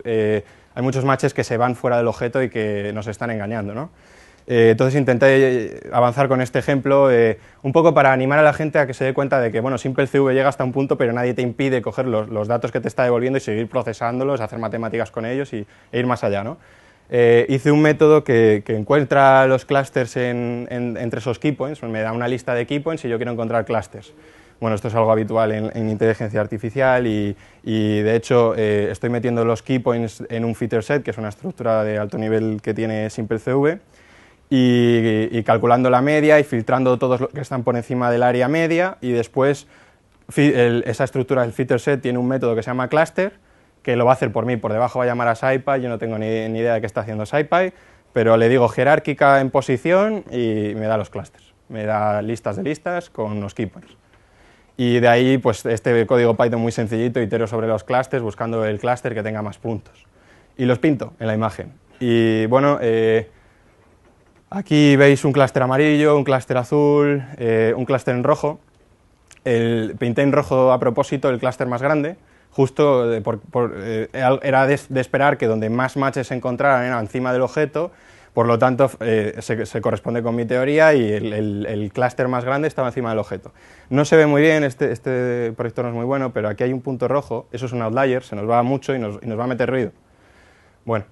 eh, hay muchos matches que se van fuera del objeto y que nos están engañando. ¿no? Eh, entonces intenté eh, avanzar con este ejemplo eh, un poco para animar a la gente a que se dé cuenta de que, bueno, Simple CV llega hasta un punto, pero nadie te impide coger los, datos que te está devolviendo y seguir procesándolos, hacer matemáticas con ellos y, e ir más allá, ¿no? hice un método que, encuentra los clusters entre esos keypoints, me da una lista de keypoints y yo quiero encontrar clusters. Bueno, esto es algo habitual en, inteligencia artificial y, de hecho estoy metiendo los keypoints en un feature set, que es una estructura de alto nivel que tiene SimpleCV y, calculando la media y filtrando todos los que están por encima del área media y después esa estructura del filter set tiene un método que se llama cluster que lo va a hacer por mí, por debajo va a llamar a SciPy, yo no tengo ni, idea de qué está haciendo SciPy, pero le digo jerárquica en posición y me da los clusters, me da listas de listas con los keepers. Y de ahí, pues este código Python muy sencillito, itero sobre los clusters, buscando el cluster que tenga más puntos. Y los pinto en la imagen. Y bueno, eh, Aquí veis un clúster amarillo, un clúster azul, eh, un clúster en rojo. El, pinté en rojo a propósito el clúster más grande, justo por, eh, era de, esperar que donde más matches se encontraran era encima del objeto, por lo tanto eh, se, corresponde con mi teoría y el, clúster más grande estaba encima del objeto. No se ve muy bien, este, este, proyecto no es muy bueno, pero aquí hay un punto rojo, eso es un outlier, se nos va mucho y nos, y nos va a meter ruido. Bueno.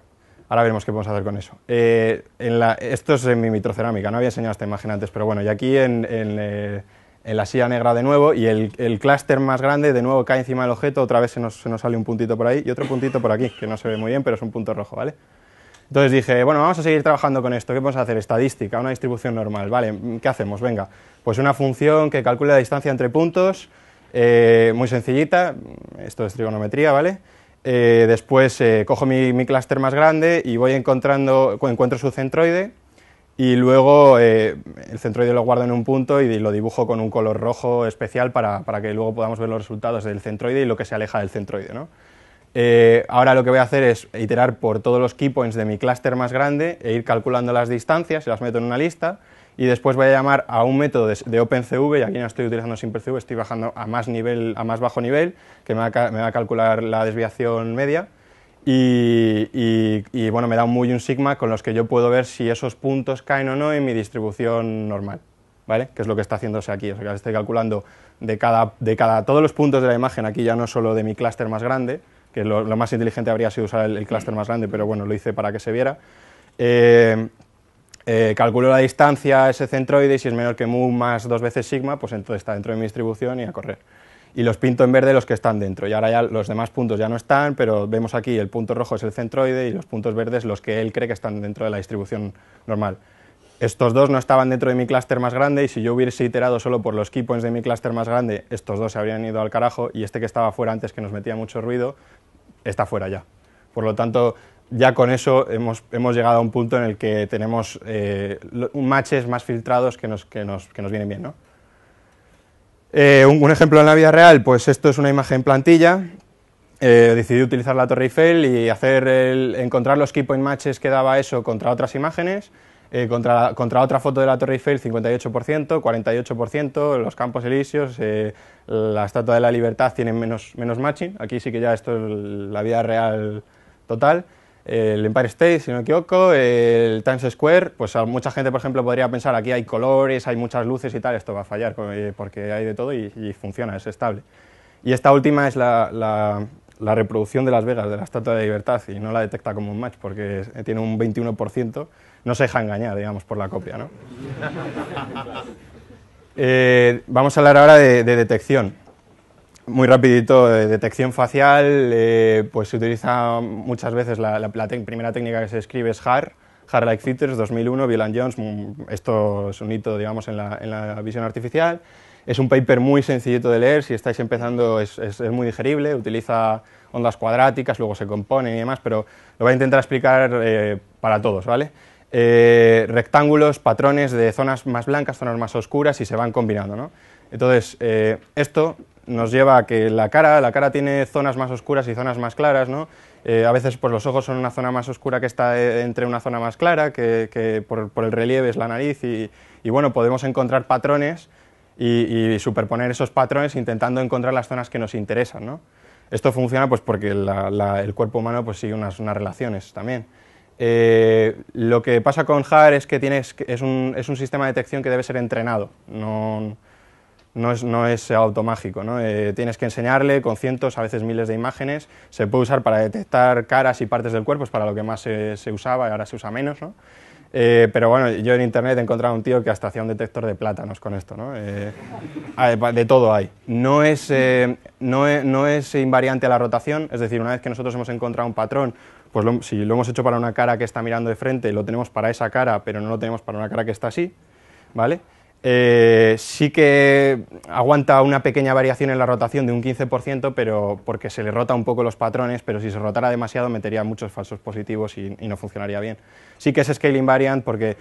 Ahora veremos qué podemos hacer con eso. Eh, esto es en mi microcerámica, no había enseñado esta imagen antes, pero bueno, y aquí en, eh, la silla negra de nuevo, y el, clúster más grande de nuevo cae encima del objeto, otra vez se nos, sale un puntito por ahí y otro puntito por aquí, que no se ve muy bien, pero es un punto rojo, ¿vale? Entonces dije, bueno, vamos a seguir trabajando con esto, ¿qué vamos a hacer? Estadística, una distribución normal, ¿vale? ¿Qué hacemos? Venga, pues una función que calcule la distancia entre puntos, eh, muy sencillita, esto es trigonometría, ¿vale? Eh, después eh, cojo mi, clúster más grande y voy encontrando, encuentro su centroide y luego eh, el centroide lo guardo en un punto y lo dibujo con un color rojo especial para, que luego podamos ver los resultados del centroide y lo que se aleja del centroide. ahora lo que voy a hacer es iterar por todos los keypoints de mi clúster más grande e ir calculando las distancias y las meto en una lista y después voy a llamar a un método de, OpenCV, y aquí no estoy utilizando SimpleCV, estoy bajando a más, nivel, a más bajo nivel, que me va, a calcular la desviación media, y, bueno, me da un muy un sigma con los que yo puedo ver si esos puntos caen o no en mi distribución normal, ¿vale? Que es lo que está haciéndose aquí, o sea, que estoy calculando de cada, de cada, todos los puntos de la imagen, aquí ya no solo de mi clúster más grande, que lo, más inteligente habría sido usar el, clúster más grande, pero bueno, lo hice para que se viera. Eh, eh, calculo la distancia a ese centroide y si es menor que mu más dos veces sigma, pues entonces está dentro de mi distribución y a correr. Y los pinto en verde los que están dentro. Y ahora ya los demás puntos ya no están, pero vemos aquí el punto rojo es el centroide y los puntos verdes los que él cree que están dentro de la distribución normal. Estos dos no estaban dentro de mi clúster más grande y si yo hubiese iterado solo por los keypoints de mi clúster más grande, estos dos se habrían ido al carajo y este que estaba fuera antes que nos metía mucho ruido, está fuera ya. Por lo tanto, ya con eso hemos, llegado a un punto en el que tenemos eh, matches más filtrados que nos, vienen bien. Eh, un, ejemplo en la vida real, pues esto es una imagen plantilla. Eh, decidí utilizar la Torre Eiffel y hacer encontrar los keypoint matches que daba eso contra otras imágenes, contra, otra foto de la Torre Eiffel 58%, 48%, los Campos Elíseos, la Estatua de la Libertad tienen menos, menos matching, aquí sí que ya esto es la vida real total el Empire State, si no el Times Square, pues mucha gente, por ejemplo, podría pensar aquí hay colores, hay muchas luces y tal, esto va a fallar eh, porque hay de todo y, funciona, es estable. Y esta última es la, reproducción de Las Vegas, de la Estatua de Libertad, y no la detecta como un match porque eh, tiene un 21%, no se deja engañar, digamos, por la copia, ¿no? Eh, vamos a hablar ahora de detección. Muy rapidito, de eh, detección facial, eh, pues se utiliza muchas veces, la, primera técnica que se escribe es HAR, Hard Like Features 2001, Violan Jones, mm, esto es un hito digamos, en, la, en la visión artificial. Es un paper muy sencillito de leer, si estáis empezando es, es, muy digerible, utiliza ondas cuadráticas, luego se componen y demás, pero lo voy a intentar explicar eh, para todos, ¿vale? rectángulos, patrones de zonas más blancas, zonas más oscuras y se van combinando, ¿no? Entonces, esto nos lleva a que la cara, la cara tiene zonas más oscuras y zonas más claras, ¿no? Eh, a veces pues, los ojos son una zona más oscura que está eh, entre una zona más clara, que, por, el relieve es la nariz, y, bueno, podemos encontrar patrones y, superponer esos patrones intentando encontrar las zonas que nos interesan, ¿no? Esto funciona pues, porque el cuerpo humano pues, sigue unas, relaciones también. Eh, lo que pasa con HAAR es que es, un, es un sistema de detección que debe ser entrenado. No, no es, no es automágico, eh, tienes que enseñarle con cientos, a veces miles de imágenes, se puede usar para detectar caras y partes del cuerpo, es para lo que más se, usaba y ahora se usa menos, eh, pero bueno, yo en internet he encontrado un tío que hasta hacía un detector de plátanos con esto, eh, de todo hay. No es, invariante a la rotación, es decir, una vez que nosotros hemos encontrado un patrón, pues si lo hemos hecho para una cara que está mirando de frente, lo tenemos para esa cara, pero no lo tenemos para una cara que está así, ¿vale? Eh, sí que aguanta una pequeña variación en la rotación de un 15%, pero porque se le rota un poco los patrones, pero si se rotara demasiado metería muchos falsos positivos y, no funcionaría bien. Sí que es scale invariant porque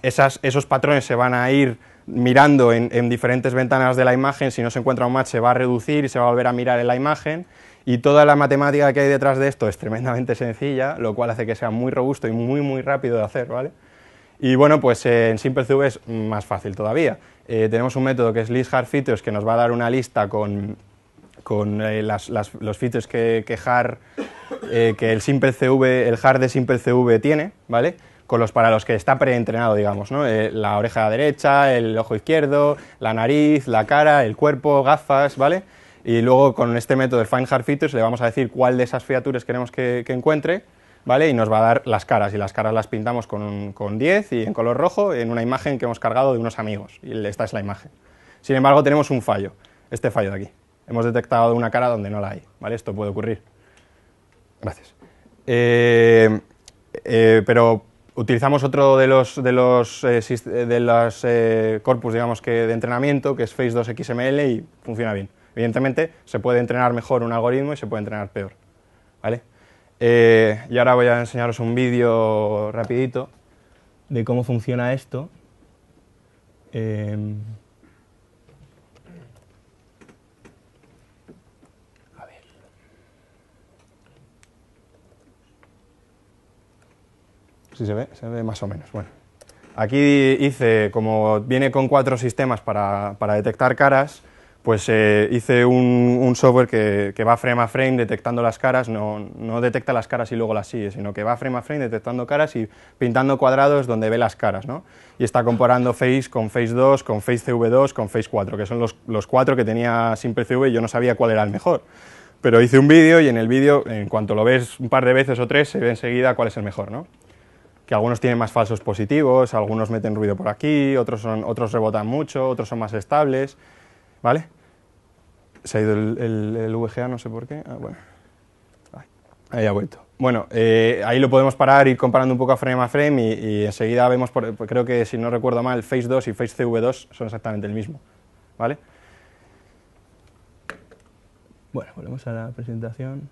esos patrones se van a ir mirando en, en, diferentes ventanas de la imagen, si no se encuentra un match se va a reducir y se va a volver a mirar en la imagen y toda la matemática que hay detrás de esto es tremendamente sencilla, lo cual hace que sea muy robusto y muy muy rápido de hacer, ¿vale? Y bueno, pues en SimpleCV es más fácil todavía. Eh, tenemos un método que es list hard features que nos va a dar una lista con, eh, los features que, que, eh, el el hard de SimpleCV tiene, ¿vale? con los para los que está preentrenado, digamos, ¿no? la oreja derecha, el ojo izquierdo, la nariz, la cara, el cuerpo, gafas, ¿vale? Y luego con este método de Find Hard Features le vamos a decir cuál de esas fiaturas queremos que encuentre y nos va a dar las caras, y las caras las pintamos con, 10 y en color rojo en una imagen que hemos cargado de unos amigos, y esta es la imagen. Sin embargo, tenemos un fallo, este fallo de aquí. Hemos detectado una cara donde no la hay, ¿vale? Esto puede ocurrir. Gracias. Eh, eh, pero utilizamos otro de los, de los, eh, de los corpus digamos que de entrenamiento, que es phase 2 XML, y funciona bien. Evidentemente, se puede entrenar mejor un algoritmo y se puede entrenar peor. Eh, y ahora voy a enseñaros un vídeo rapidito de cómo funciona esto. Eh, a ver. se ve, se ve más o menos. Bueno, aquí hice, como viene con cuatro sistemas para detectar caras, pues eh, hice un, software que, va frame a frame detectando las caras, no, detecta las caras y luego las sigue, sino que va frame a frame detectando caras y pintando cuadrados donde ve las caras, ¿no? Y está comparando Face con Face 2, con Face CV2, con Face 4, que son los, cuatro que tenía Simple CV y yo no sabía cuál era el mejor. Pero hice un vídeo y en el vídeo, en cuanto lo ves un par de veces o tres, se ve enseguida cuál es el mejor, ¿no? que algunos tienen más falsos positivos, algunos meten ruido por aquí, otros, otros rebotan mucho, otros son más estables, ¿vale? Se ha ido el, VGA, no sé por qué. Ah, bueno. ahí ha vuelto. Bueno, eh, ahí lo podemos parar, ir comparando un poco a frame a frame y, enseguida vemos, creo que si no recuerdo mal, phase 2 y Face CV2 son exactamente el mismo. ¿Vale? Bueno, volvemos a la presentación.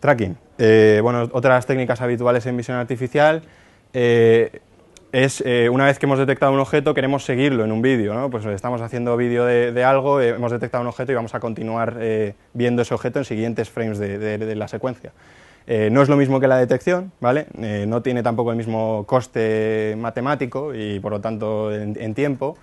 Tracking. Eh, bueno, otras técnicas habituales en visión artificial. Eh, es eh, una vez que hemos detectado un objeto queremos seguirlo en un vídeo, ¿no? pues estamos haciendo vídeo de, algo, eh, hemos detectado un objeto y vamos a continuar eh, viendo ese objeto en siguientes frames de, la secuencia. no es lo mismo que la detección, ¿vale? no tiene tampoco el mismo coste matemático y por lo tanto en, tiempo.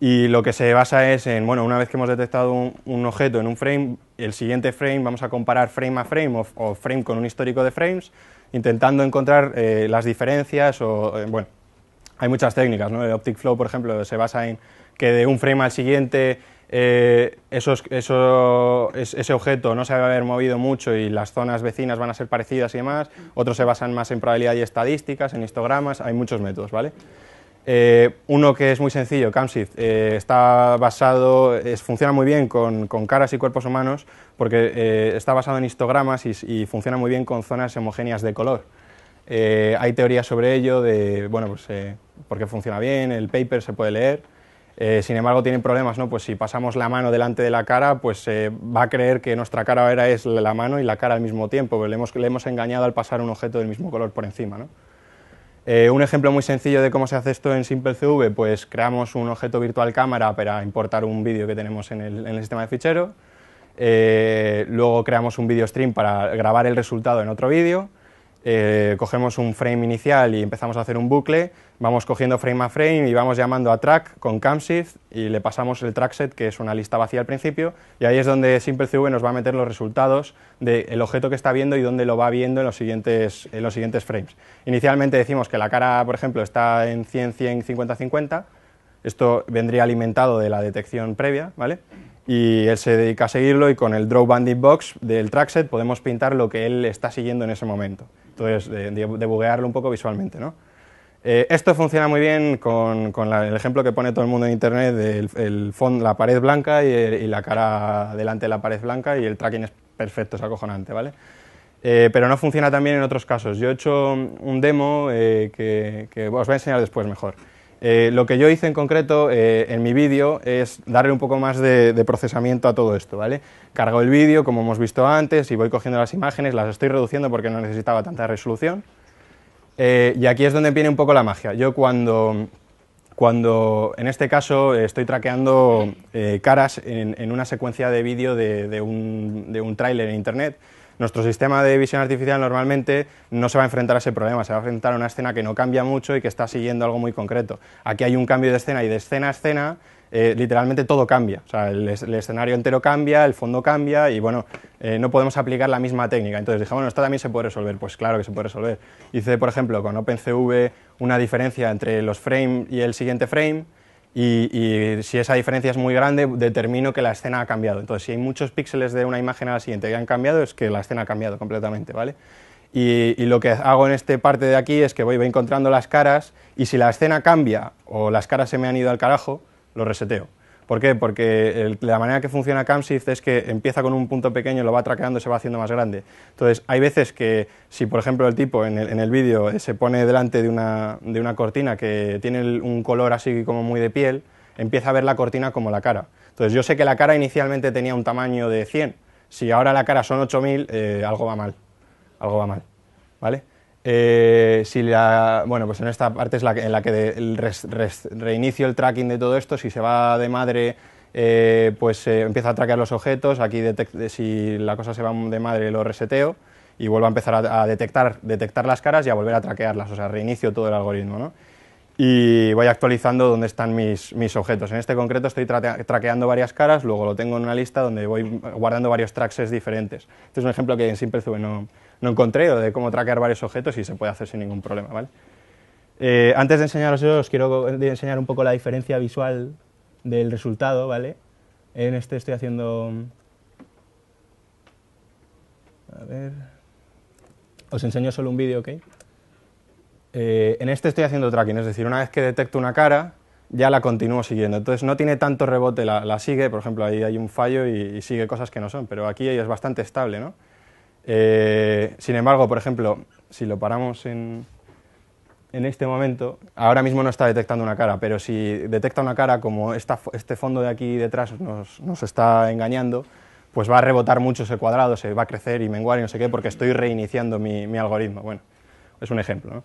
Y lo que se basa es en, bueno, una vez que hemos detectado un, objeto en un frame, el siguiente frame vamos a comparar frame a frame o, frame con un histórico de frames, intentando encontrar las diferencias o, bueno, hay muchas técnicas, ¿no? El Optic Flow, por ejemplo, se basa en que de un frame al siguiente eh, ese objeto no se va a haber movido mucho y las zonas vecinas van a ser parecidas y demás. Otros se basan más en probabilidad y estadísticas, en histogramas, hay muchos métodos, ¿vale? Eh, uno que es muy sencillo, Camshift. Eh, está basado, funciona muy bien con, caras y cuerpos humanos porque está basado en histogramas y, funciona muy bien con zonas homogéneas de color. hay teorías sobre ello de, bueno, pues porque funciona bien, el paper se puede leer. Eh, sin embargo, tienen problemas, ¿no? Pues si pasamos la mano delante de la cara, pues eh, va a creer que nuestra cara ahora es la mano y la cara al mismo tiempo, le hemos, engañado al pasar un objeto del mismo color por encima, ¿no? Eh, un ejemplo muy sencillo de cómo se hace esto en SimpleCV, pues creamos un objeto virtual cámara para importar un vídeo que tenemos en el, en el, sistema de fichero, luego creamos un video stream para grabar el resultado en otro vídeo, eh, cogemos un frame inicial y empezamos a hacer un bucle, vamos cogiendo frame a frame y vamos llamando a track con camshift y le pasamos el trackset, que es una lista vacía al principio, y ahí es donde SimpleCV nos va a meter los resultados del objeto que está viendo y dónde lo va viendo en los, siguientes, en los siguientes frames. Inicialmente decimos que la cara, por ejemplo, está en 100, 100, 50, 50, esto vendría alimentado de la detección previa, ¿vale? y él se dedica a seguirlo y con el Draw Bandit Box del trackset podemos pintar lo que él está siguiendo en ese momento. Entonces, de, buguearlo un poco visualmente, ¿no? Eh, esto funciona muy bien con, el ejemplo que pone todo el mundo en internet el fondo, la pared blanca y, la cara delante de la pared blanca y el tracking es perfecto, es acojonante, ¿vale? Eh, pero no funciona también en otros casos. Yo he hecho un demo eh, que, os voy a enseñar después mejor. Eh, lo que yo hice en concreto eh, en mi vídeo es darle un poco más de, procesamiento a todo esto, Cargo el vídeo, como hemos visto antes, y voy cogiendo las imágenes, las estoy reduciendo porque no necesitaba tanta resolución. Eh, y aquí es donde viene un poco la magia. Yo cuando, en este caso estoy traqueando caras en, una secuencia de vídeo un, de un tráiler en internet, nuestro sistema de visión artificial normalmente no se va a enfrentar a ese problema, se va a enfrentar a una escena que no cambia mucho y que está siguiendo algo muy concreto. Aquí hay un cambio de escena y de escena a escena eh, literalmente todo cambia. O sea, el, escenario entero cambia, el fondo cambia y bueno, eh, no podemos aplicar la misma técnica. Entonces dije, bueno, esto también se puede resolver. Pues claro que se puede resolver. Hice, por ejemplo, con OpenCV una diferencia entre los frames y el siguiente frame y, si esa diferencia es muy grande, determino que la escena ha cambiado. Entonces, si hay muchos píxeles de una imagen a la siguiente que han cambiado, es que la escena ha cambiado completamente, ¿vale? Y, lo que hago en esta parte de aquí es que voy encontrando las caras y si la escena cambia o las caras se me han ido al carajo, lo reseteo. ¿Por qué? Porque la manera que funciona CamShift es que empieza con un punto pequeño, lo va traqueando y se va haciendo más grande. Entonces, hay veces que si, por ejemplo, el tipo en el, vídeo eh, se pone delante de una, cortina que tiene un color así como muy de piel, empieza a ver la cortina como la cara. Entonces, yo sé que la cara inicialmente tenía un tamaño de 100. Si ahora la cara son 8000, eh, algo va mal. Algo va mal. ¿Vale? Eh, si bueno, pues en esta parte es en la que reinicio el tracking de todo esto. Si se va de madre, eh, pues eh, empieza a traquear los objetos. Aquí si la cosa se va de madre, lo reseteo y vuelvo a empezar a, detectar, detectar las caras y a volver a traquearlas. O sea, reinicio todo el algoritmo. ¿no? Y voy actualizando dónde están mis, objetos. En este concreto estoy traqueando varias caras, luego lo tengo en una lista donde voy guardando varios tracks diferentes. Este es un ejemplo que en SimpleZube no, no encontré, o de cómo traquear varios objetos y se puede hacer sin ningún problema, ¿vale? Eh, antes de enseñaros eso, os quiero enseñar un poco la diferencia visual del resultado, ¿vale? En este estoy haciendo... A ver... Os enseño solo un vídeo, ¿ok? Eh, en este estoy haciendo tracking, es decir, una vez que detecto una cara, ya la continúo siguiendo. Entonces no tiene tanto rebote, la, sigue, por ejemplo, ahí hay un fallo y, sigue cosas que no son, pero aquí es bastante estable, ¿no? Eh, sin embargo, por ejemplo, si lo paramos en, este momento, ahora mismo no está detectando una cara, pero si detecta una cara como este fondo de aquí detrás nos, está engañando, pues va a rebotar mucho ese cuadrado, se va a crecer y menguar y no sé qué, porque estoy reiniciando mi, mi algoritmo. Bueno, es un ejemplo. ¿no?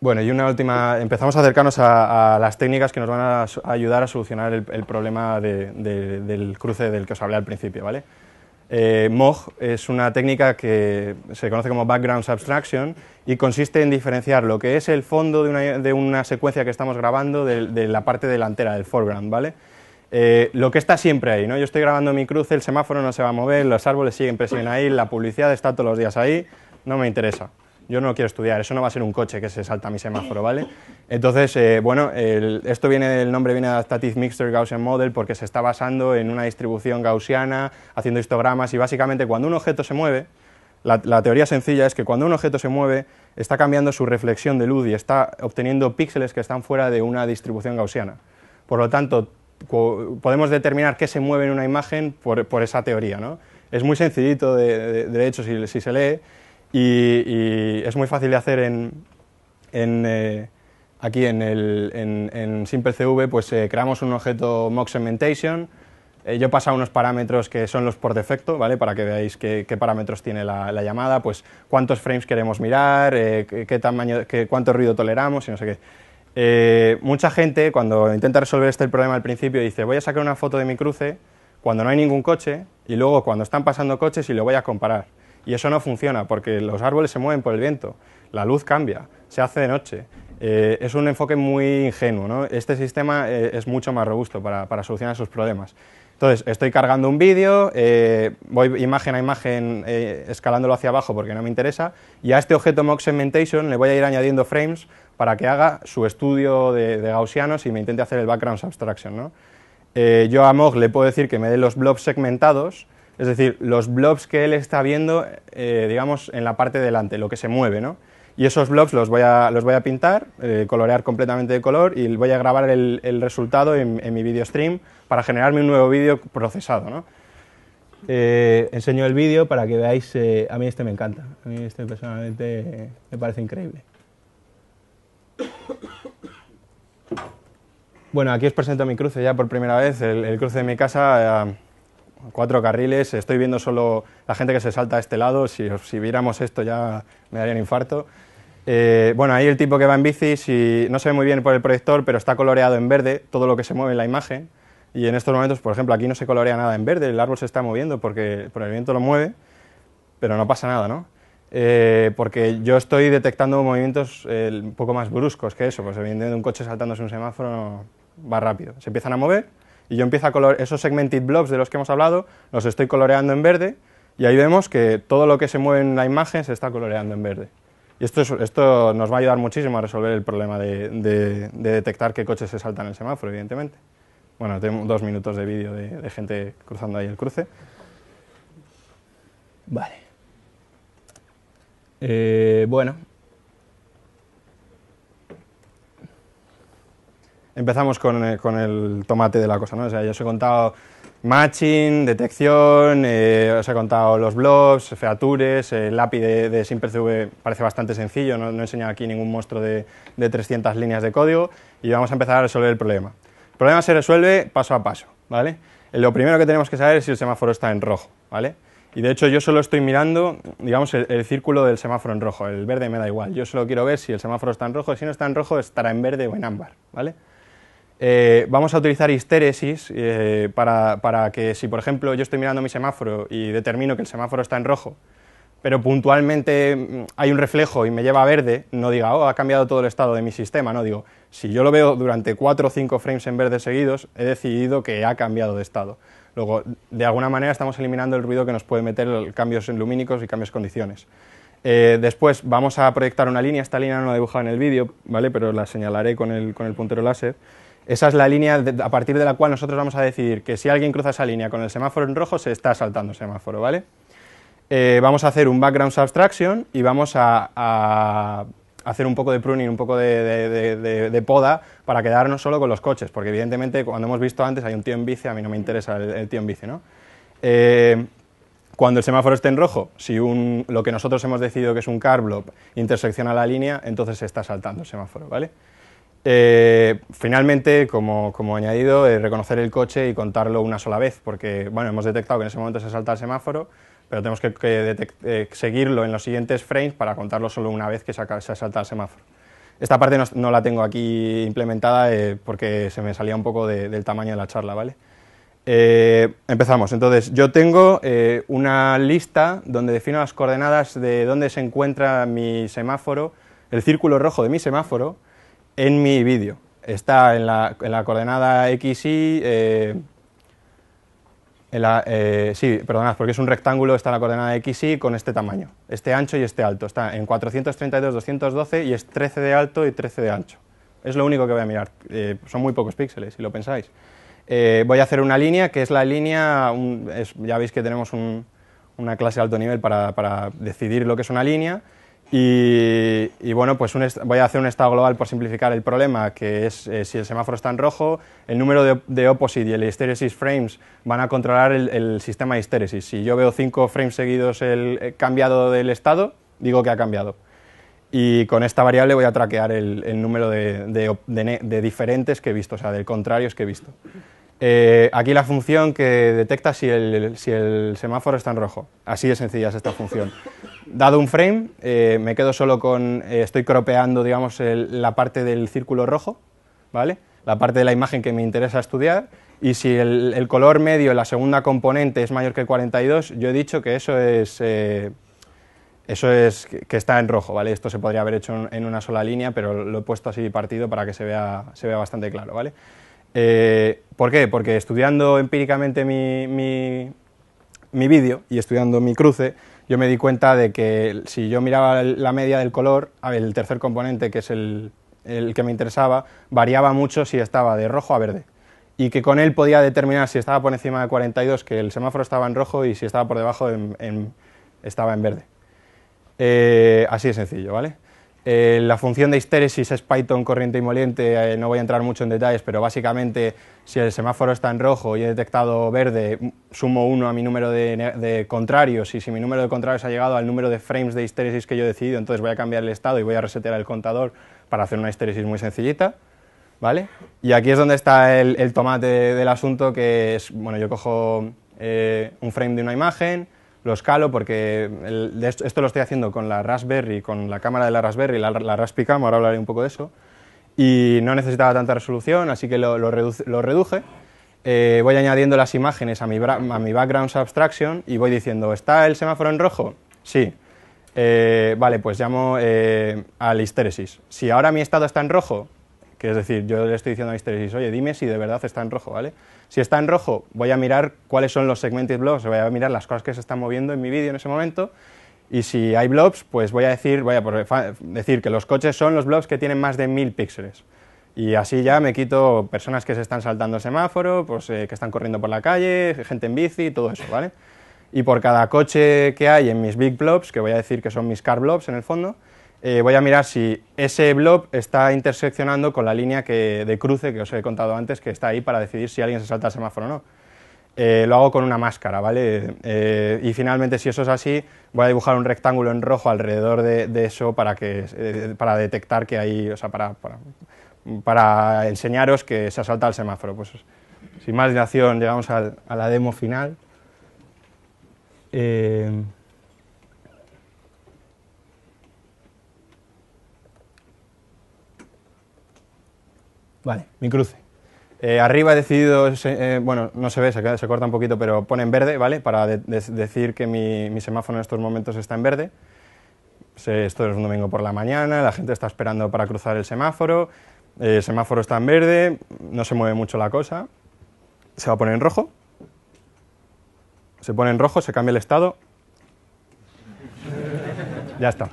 Bueno, y una última, empezamos a acercarnos a, las técnicas que nos van a, ayudar a solucionar el, problema del cruce del que os hablé al principio, ¿vale? Eh, MOG es una técnica que se conoce como Background Subtraction y consiste en diferenciar lo que es el fondo de una, secuencia que estamos grabando de, la parte delantera, del foreground, ¿vale? Eh, lo que está siempre ahí, ¿no? Yo estoy grabando mi cruce, el semáforo no se va a mover, los árboles siguen presionando ahí, la publicidad está todos los días ahí, no me interesa yo no lo quiero estudiar, eso no va a ser un coche que se salta mi semáforo, ¿vale? Entonces, eh, bueno, el, esto viene, el nombre viene de Adaptative Mixture Gaussian Model porque se está basando en una distribución gaussiana, haciendo histogramas y básicamente cuando un objeto se mueve, la, teoría sencilla es que cuando un objeto se mueve, está cambiando su reflexión de luz y está obteniendo píxeles que están fuera de una distribución gaussiana. Por lo tanto, podemos determinar qué se mueve en una imagen por, esa teoría, ¿no? Es muy sencillito, de, hecho, si, se lee, y, es muy fácil de hacer en, eh, aquí en, el, en, SimpleCV, pues eh, creamos un objeto mock segmentation. Eh, yo paso unos parámetros que son los por defecto, ¿vale? Para que veáis qué, parámetros tiene la, llamada, pues cuántos frames queremos mirar, qué, tamaño, cuánto ruido toleramos y no sé qué. mucha gente cuando intenta resolver este problema al principio dice voy a sacar una foto de mi cruce cuando no hay ningún coche y luego cuando están pasando coches y lo voy a comparar. Y eso no funciona porque los árboles se mueven por el viento, la luz cambia, se hace de noche. Eh, es un enfoque muy ingenuo. Este sistema eh, es mucho más robusto para, solucionar esos problemas. Entonces, estoy cargando un vídeo, eh, voy imagen a imagen escalándolo hacia abajo porque no me interesa, y a este objeto mock segmentation le voy a ir añadiendo frames para que haga su estudio de, gaussianos y me intente hacer el background abstraction. yo a mock le puedo decir que me dé los blobs segmentados, es decir, los blobs que él está viendo, eh, digamos, en la parte delante, lo que se mueve, ¿no? Y esos blobs los voy a, los voy a pintar, eh, colorear completamente de color y voy a grabar el, resultado en, mi video stream para generarme un nuevo vídeo procesado, ¿no? Eh, enseño el vídeo para que veáis, a mí este me encanta, a mí este personalmente me parece increíble. Bueno, aquí os presento mi cruce ya por primera vez, el cruce de mi casa cuatro carriles, estoy viendo solo la gente que se salta a este lado, si, si viéramos esto ya me daría un infarto. Eh, bueno, ahí el tipo que va en bici, si, no se ve muy bien por el proyector, pero está coloreado en verde todo lo que se mueve en la imagen. Y en estos momentos, por ejemplo, aquí no se colorea nada en verde, el árbol se está moviendo porque por el viento lo mueve, pero no pasa nada, ¿no? Eh, porque yo estoy detectando movimientos eh, un poco más bruscos que eso, pues evidentemente un coche saltándose un semáforo va rápido. Se empiezan a mover y yo empiezo a colorear esos segmented blobs de los que hemos hablado, los estoy coloreando en verde y ahí vemos que todo lo que se mueve en la imagen se está coloreando en verde. Y esto, esto nos va a ayudar muchísimo a resolver el problema de, de, detectar qué coches se saltan en el semáforo, evidentemente. Bueno, tengo dos minutos de vídeo de, gente cruzando ahí el cruce. Vale. Eh, bueno, empezamos con, eh, con el tomate de la cosa, ¿no? O sea, yo os he contado matching, detección, eh, os he contado los blogs, features, eh, el API de, de SimperCV parece bastante sencillo, no, no he enseñado aquí ningún monstruo de, de, 300 líneas de código y vamos a empezar a resolver el problema. El problema se resuelve paso a paso, ¿vale? Lo primero que tenemos que saber es si el semáforo está en rojo, ¿vale? Y de hecho yo solo estoy mirando, digamos, el, círculo del semáforo en rojo, el verde me da igual, yo solo quiero ver si el semáforo está en rojo, y si no está en rojo estará en verde o en ámbar, ¿vale? Eh, vamos a utilizar histéresis eh, para, que si, por ejemplo, yo estoy mirando mi semáforo y determino que el semáforo está en rojo, pero puntualmente mm, hay un reflejo y me lleva a verde, no diga, oh, ha cambiado todo el estado de mi sistema, no digo, si yo lo veo durante 4 o 5 frames en verde seguidos, he decidido que ha cambiado de estado. Luego, de alguna manera estamos eliminando el ruido que nos puede meter cambios en lumínicos y cambios de condiciones. Eh, después vamos a proyectar una línea, esta línea no la he dibujado en el vídeo, ¿vale? pero la señalaré con el puntero láser. Esa es la línea a partir de la cual nosotros vamos a decidir que si alguien cruza esa línea con el semáforo en rojo, se está saltando el semáforo, ¿vale? Eh, vamos a hacer un background subtraction y vamos a, hacer un poco de pruning, un poco de, poda para quedarnos solo con los coches, porque evidentemente cuando hemos visto antes hay un tío en bici, a mí no me interesa el, tío en bici, ¿no? Eh, cuando el semáforo esté en rojo, si un, lo que nosotros hemos decidido que es un car block intersecciona la línea, entonces se está saltando el semáforo, ¿vale? Eh, finalmente, como, añadido, eh, reconocer el coche y contarlo una sola vez, porque bueno, hemos detectado que en ese momento se salta el semáforo, pero tenemos que, eh, seguirlo en los siguientes frames para contarlo solo una vez que se, salta el semáforo. Esta parte no, la tengo aquí implementada porque se me salía un poco del tamaño de la charla, ¿vale? empezamos. Entonces, yo tengo una lista donde defino las coordenadas de dónde se encuentra mi semáforo, el círculo rojo de mi semáforo, en mi vídeo. Está en la, en la coordenada XY, eh, eh, sí, perdonad, porque es un rectángulo, está en la coordenada XY con este tamaño, este ancho y este alto. Está en 432, 212 y es 13 de alto y 13 de ancho. Es lo único que voy a mirar. Eh, son muy pocos píxeles, si lo pensáis. voy a hacer una línea, que es la línea, ya veis que tenemos una clase de alto nivel para, para decidir lo que es una línea. Y, bueno, pues voy a hacer un estado global por simplificar el problema, que es eh, si el semáforo está en rojo, el número de, de opposite y el hysteresis frames van a controlar el, sistema de hysteresis. Si yo veo cinco frames seguidos el, eh, cambiado del estado, digo que ha cambiado. Y con esta variable voy a traquear el, número de, de diferentes que he visto, o sea, del contrario es que he visto. Eh, aquí la función que detecta si el, semáforo está en rojo. Así de sencilla es esta función. Dado un frame, eh, me quedo solo con, eh, estoy cropeando, digamos, la parte del círculo rojo, ¿vale? La parte de la imagen que me interesa estudiar. Y si el, color medio, la segunda componente, es mayor que 42, yo he dicho que eso es, eso es que está en rojo, ¿vale? Esto se podría haber hecho en, en una sola línea, pero lo he puesto así partido para que se vea, se vea bastante claro, ¿vale? Eh, ¿Por qué? Porque estudiando empíricamente mi, mi, vídeo y estudiando mi cruce, yo me di cuenta de que si yo miraba la media del color, el tercer componente, que es el, que me interesaba, variaba mucho si estaba de rojo a verde y que con él podía determinar si estaba por encima de 42, que el semáforo estaba en rojo y si estaba por debajo estaba en verde. Eh, así de sencillo, ¿vale? Eh, la función de histéresis es Python corriente y moliente, eh, no voy a entrar mucho en detalles, pero básicamente si el semáforo está en rojo y he detectado verde, sumo uno a mi número de, contrarios y si mi número de contrarios ha llegado al número de frames de histéresis que yo he decidido, entonces voy a cambiar el estado y voy a resetear el contador para hacer una histéresis muy sencillita. ¿Vale? Y aquí es donde está el, tomate del asunto, que es, bueno, yo cojo eh, un frame de una imagen, lo escalo porque esto lo estoy haciendo con la Raspberry, con la cámara de la Raspberry, la, la Raspberry ahora hablaré un poco de eso, y no necesitaba tanta resolución, así que lo, reduje. Eh, voy añadiendo las imágenes a mi, a mi background abstraction y voy diciendo, ¿está el semáforo en rojo? Sí. Eh, vale, pues llamo eh, al histéresis. Si ahora mi estado está en rojo, que es decir, yo le estoy diciendo a Misteris oye, dime si de verdad está en rojo, ¿vale? Si está en rojo, voy a mirar cuáles son los segmented blobs, voy a mirar las cosas que se están moviendo en mi vídeo en ese momento. Y si hay blobs, pues voy a decir, voy a decir que los coches son los blobs que tienen más de mil píxeles. Y así ya me quito personas que se están saltando el semáforo, pues, eh, que están corriendo por la calle, gente en bici, todo eso, ¿vale? Y por cada coche que hay en mis big blobs, que voy a decir que son mis car blobs en el fondo, eh, voy a mirar si ese blob está interseccionando con la línea que, de cruce que os he contado antes, que está ahí para decidir si alguien se salta el semáforo o no. Eh, lo hago con una máscara, ¿vale? Eh, y finalmente, si eso es así, voy a dibujar un rectángulo en rojo alrededor de, eso para, detectar que hay, o sea, para, enseñaros que se salta el semáforo. Pues sin más dilación, llegamos a la demo final. Vale. Mi cruce. Eh, arriba he decidido, eh, bueno, no se ve, se, corta un poquito, pero pone en verde, ¿vale? Para decir que mi, semáforo en estos momentos está en verde. esto es un domingo por la mañana, la gente está esperando para cruzar el semáforo, el semáforo está en verde, no se mueve mucho la cosa, se va a poner en rojo, se pone en rojo, se cambia el estado, ya está.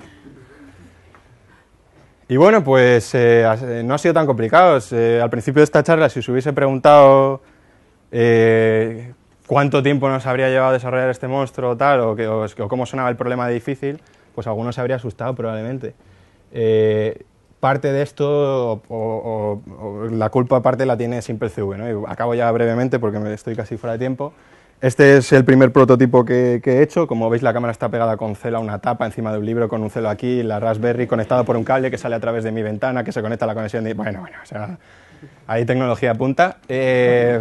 Y bueno, pues eh, eh, no ha sido tan complicado. Eh, al principio de esta charla, si os hubiese preguntado cuánto tiempo nos habría llevado a desarrollar este monstruo tal, o, tal, o, cómo sonaba el problema de difícil, pues alguno se habría asustado probablemente. parte de esto, o, la culpa aparte, la tiene SimpleCV, ¿no? Y acabo ya brevemente porque me estoy casi fuera de tiempo. Este es el primer prototipo que, he hecho. Como veis, la cámara está pegada con celo a una tapa encima de un libro, con un celo aquí, la Raspberry conectada por un cable que sale a través de mi ventana, que se conecta a la conexión de... Bueno, bueno, o sea, hay tecnología punta. Eh,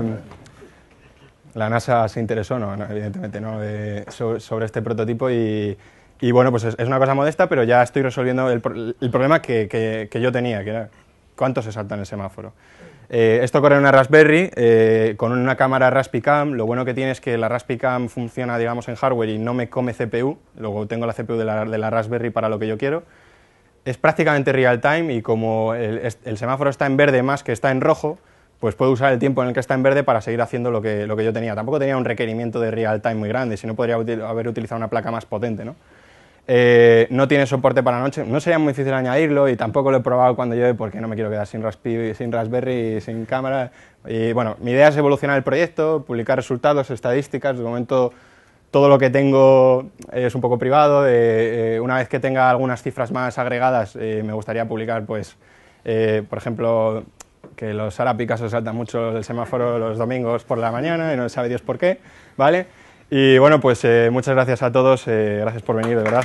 la NASA se interesó, no, evidentemente, no, sobre, este prototipo y, bueno, pues es, una cosa modesta, pero ya estoy resolviendo el, problema que, yo tenía, que era cuánto se saltan en el semáforo. Eh, esto corre en una Raspberry eh, con una cámara RaspiCam, Lo bueno que tiene es que la RaspiCam funciona, digamos, en hardware y no me come CPU. Luego tengo la CPU de la, Raspberry para lo que yo quiero. Es prácticamente real time y como el, semáforo está en verde más que está en rojo, pues puedo usar el tiempo en el que está en verde para seguir haciendo lo que, yo tenía. Tampoco tenía un requerimiento de real time muy grande, si no podría haber utilizado una placa más potente, ¿no? Eh, no tiene soporte para noche, no sería muy difícil añadirlo y tampoco lo he probado cuando llueve porque no me quiero quedar sin, sin Raspberry y sin cámara. Y bueno, mi idea es evolucionar el proyecto, publicar resultados, estadísticas, de momento todo lo que tengo eh, es un poco privado, eh, una vez que tenga algunas cifras más agregadas me gustaría publicar, pues, por ejemplo, que los Arápicas os saltan mucho el semáforo los domingos por la mañana y no sabe Dios por qué, ¿vale? Y bueno, pues eh, muchas gracias a todos, eh, gracias por venir, de verdad.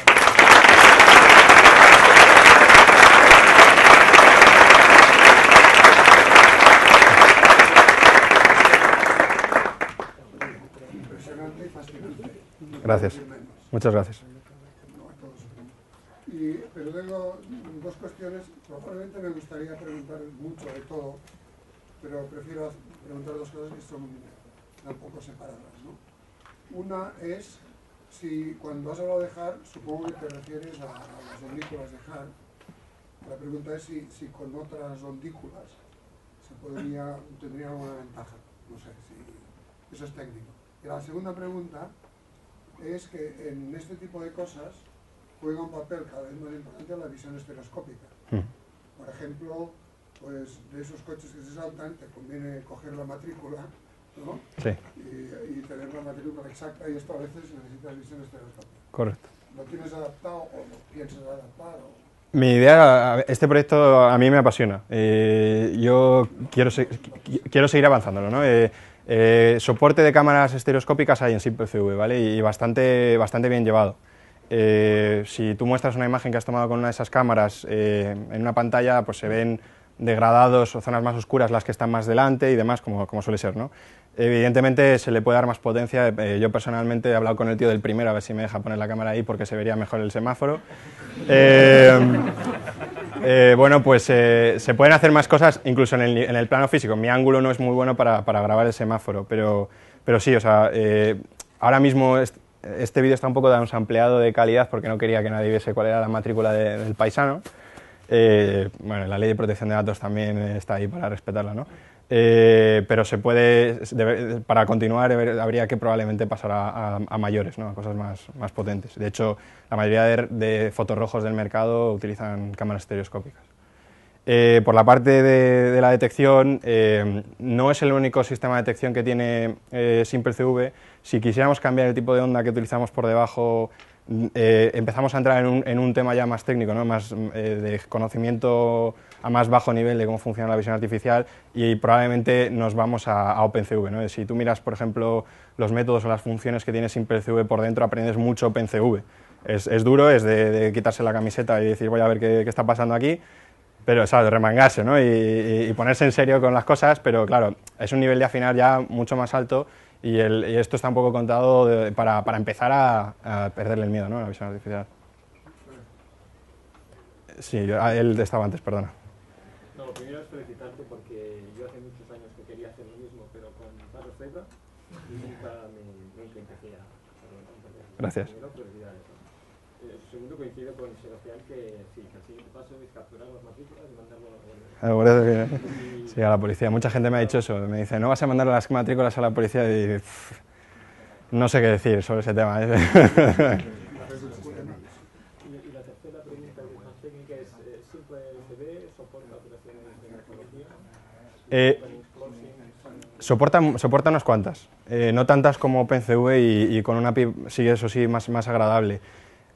Impresionante Gracias. Muchas gracias. Y, pero tengo dos cuestiones. Probablemente me gustaría preguntar mucho de todo, pero prefiero preguntar dos cosas que son un poco separadas. ¿no? Una es, si cuando has hablado de HAR, supongo que te refieres a, las ondículas de HAR, La pregunta es si, si con otras ondículas se podría, tendría alguna ventaja. No sé, si eso es técnico. Y la segunda pregunta es que en este tipo de cosas juega un papel cada vez más importante la visión estereoscópica. Hmm. Por ejemplo, pues de esos coches que se saltan te conviene coger la matrícula y, tener exacta y a visión estereoscópica. ¿Lo tienes adaptado o lo piensas adaptar? Mi idea, este proyecto a mí me apasiona. Eh, yo quiero, seguir avanzándolo, eh, eh, soporte de cámaras estereoscópicas hay en simple ¿vale? Y bastante, bastante bien llevado. si tú muestras una imagen que has tomado con una de esas cámaras en una pantalla, pues se ven degradados o zonas más oscuras las que están más delante y demás, como, como suele ser, ¿no? Evidentemente se le puede dar más potencia. Eh, yo personalmente he hablado con el tío del primero, a ver si me deja poner la cámara ahí porque se vería mejor el semáforo. Eh, eh, bueno, pues se pueden hacer más cosas incluso en el, plano físico. Mi ángulo no es muy bueno para, grabar el semáforo, pero, pero sí, o sea, ahora mismo este vídeo está un poco ampliado de calidad porque no quería que nadie viese cuál era la matrícula del paisano. bueno, la ley de protección de datos también está ahí para respetarla, ¿no? Eh, pero se puede, para continuar habría que probablemente pasar a, mayores, ¿no? a cosas más, potentes. De hecho, la mayoría de, de rojos del mercado utilizan cámaras estereoscópicas. Eh, por la parte de, la detección, eh, no es el único sistema de detección que tiene SimperCV. Si quisiéramos cambiar el tipo de onda que utilizamos por debajo, mm, empezamos a entrar en un, en un, tema ya más técnico, más de conocimiento a más bajo nivel de cómo funciona la visión artificial y probablemente nos vamos a, OpenCV. ¿no? Si tú miras, por ejemplo, los métodos o las funciones que tienes SimpleCV por dentro, aprendes mucho OpenCV. Es, es duro, es de, quitarse la camiseta y decir voy a ver qué, qué está pasando aquí, pero, ¿sabes? Remangarse, ¿no? Y, y, ponerse en serio con las cosas, pero claro, es un nivel de afinar ya mucho más alto y, esto está un poco contado para, para, empezar a, perderle el miedo, ¿no? A la visión artificial. Sí, ah, él estaba antes, perdona. Gracias. Eh, segundo, coincido con Sebastián que sí, que el siguiente paso es capturar las matrículas y mandarlo a la ah, Sí, a la policía. Mucha gente me ha dicho eso. Me dice, no vas a mandar las matrículas a la policía y no sé qué decir sobre ese tema. ¿eh? Eh, soporta, soporta unas cuantas. Eh, no tantas como OpenCV y, con una API sí, eso sí, más, más agradable.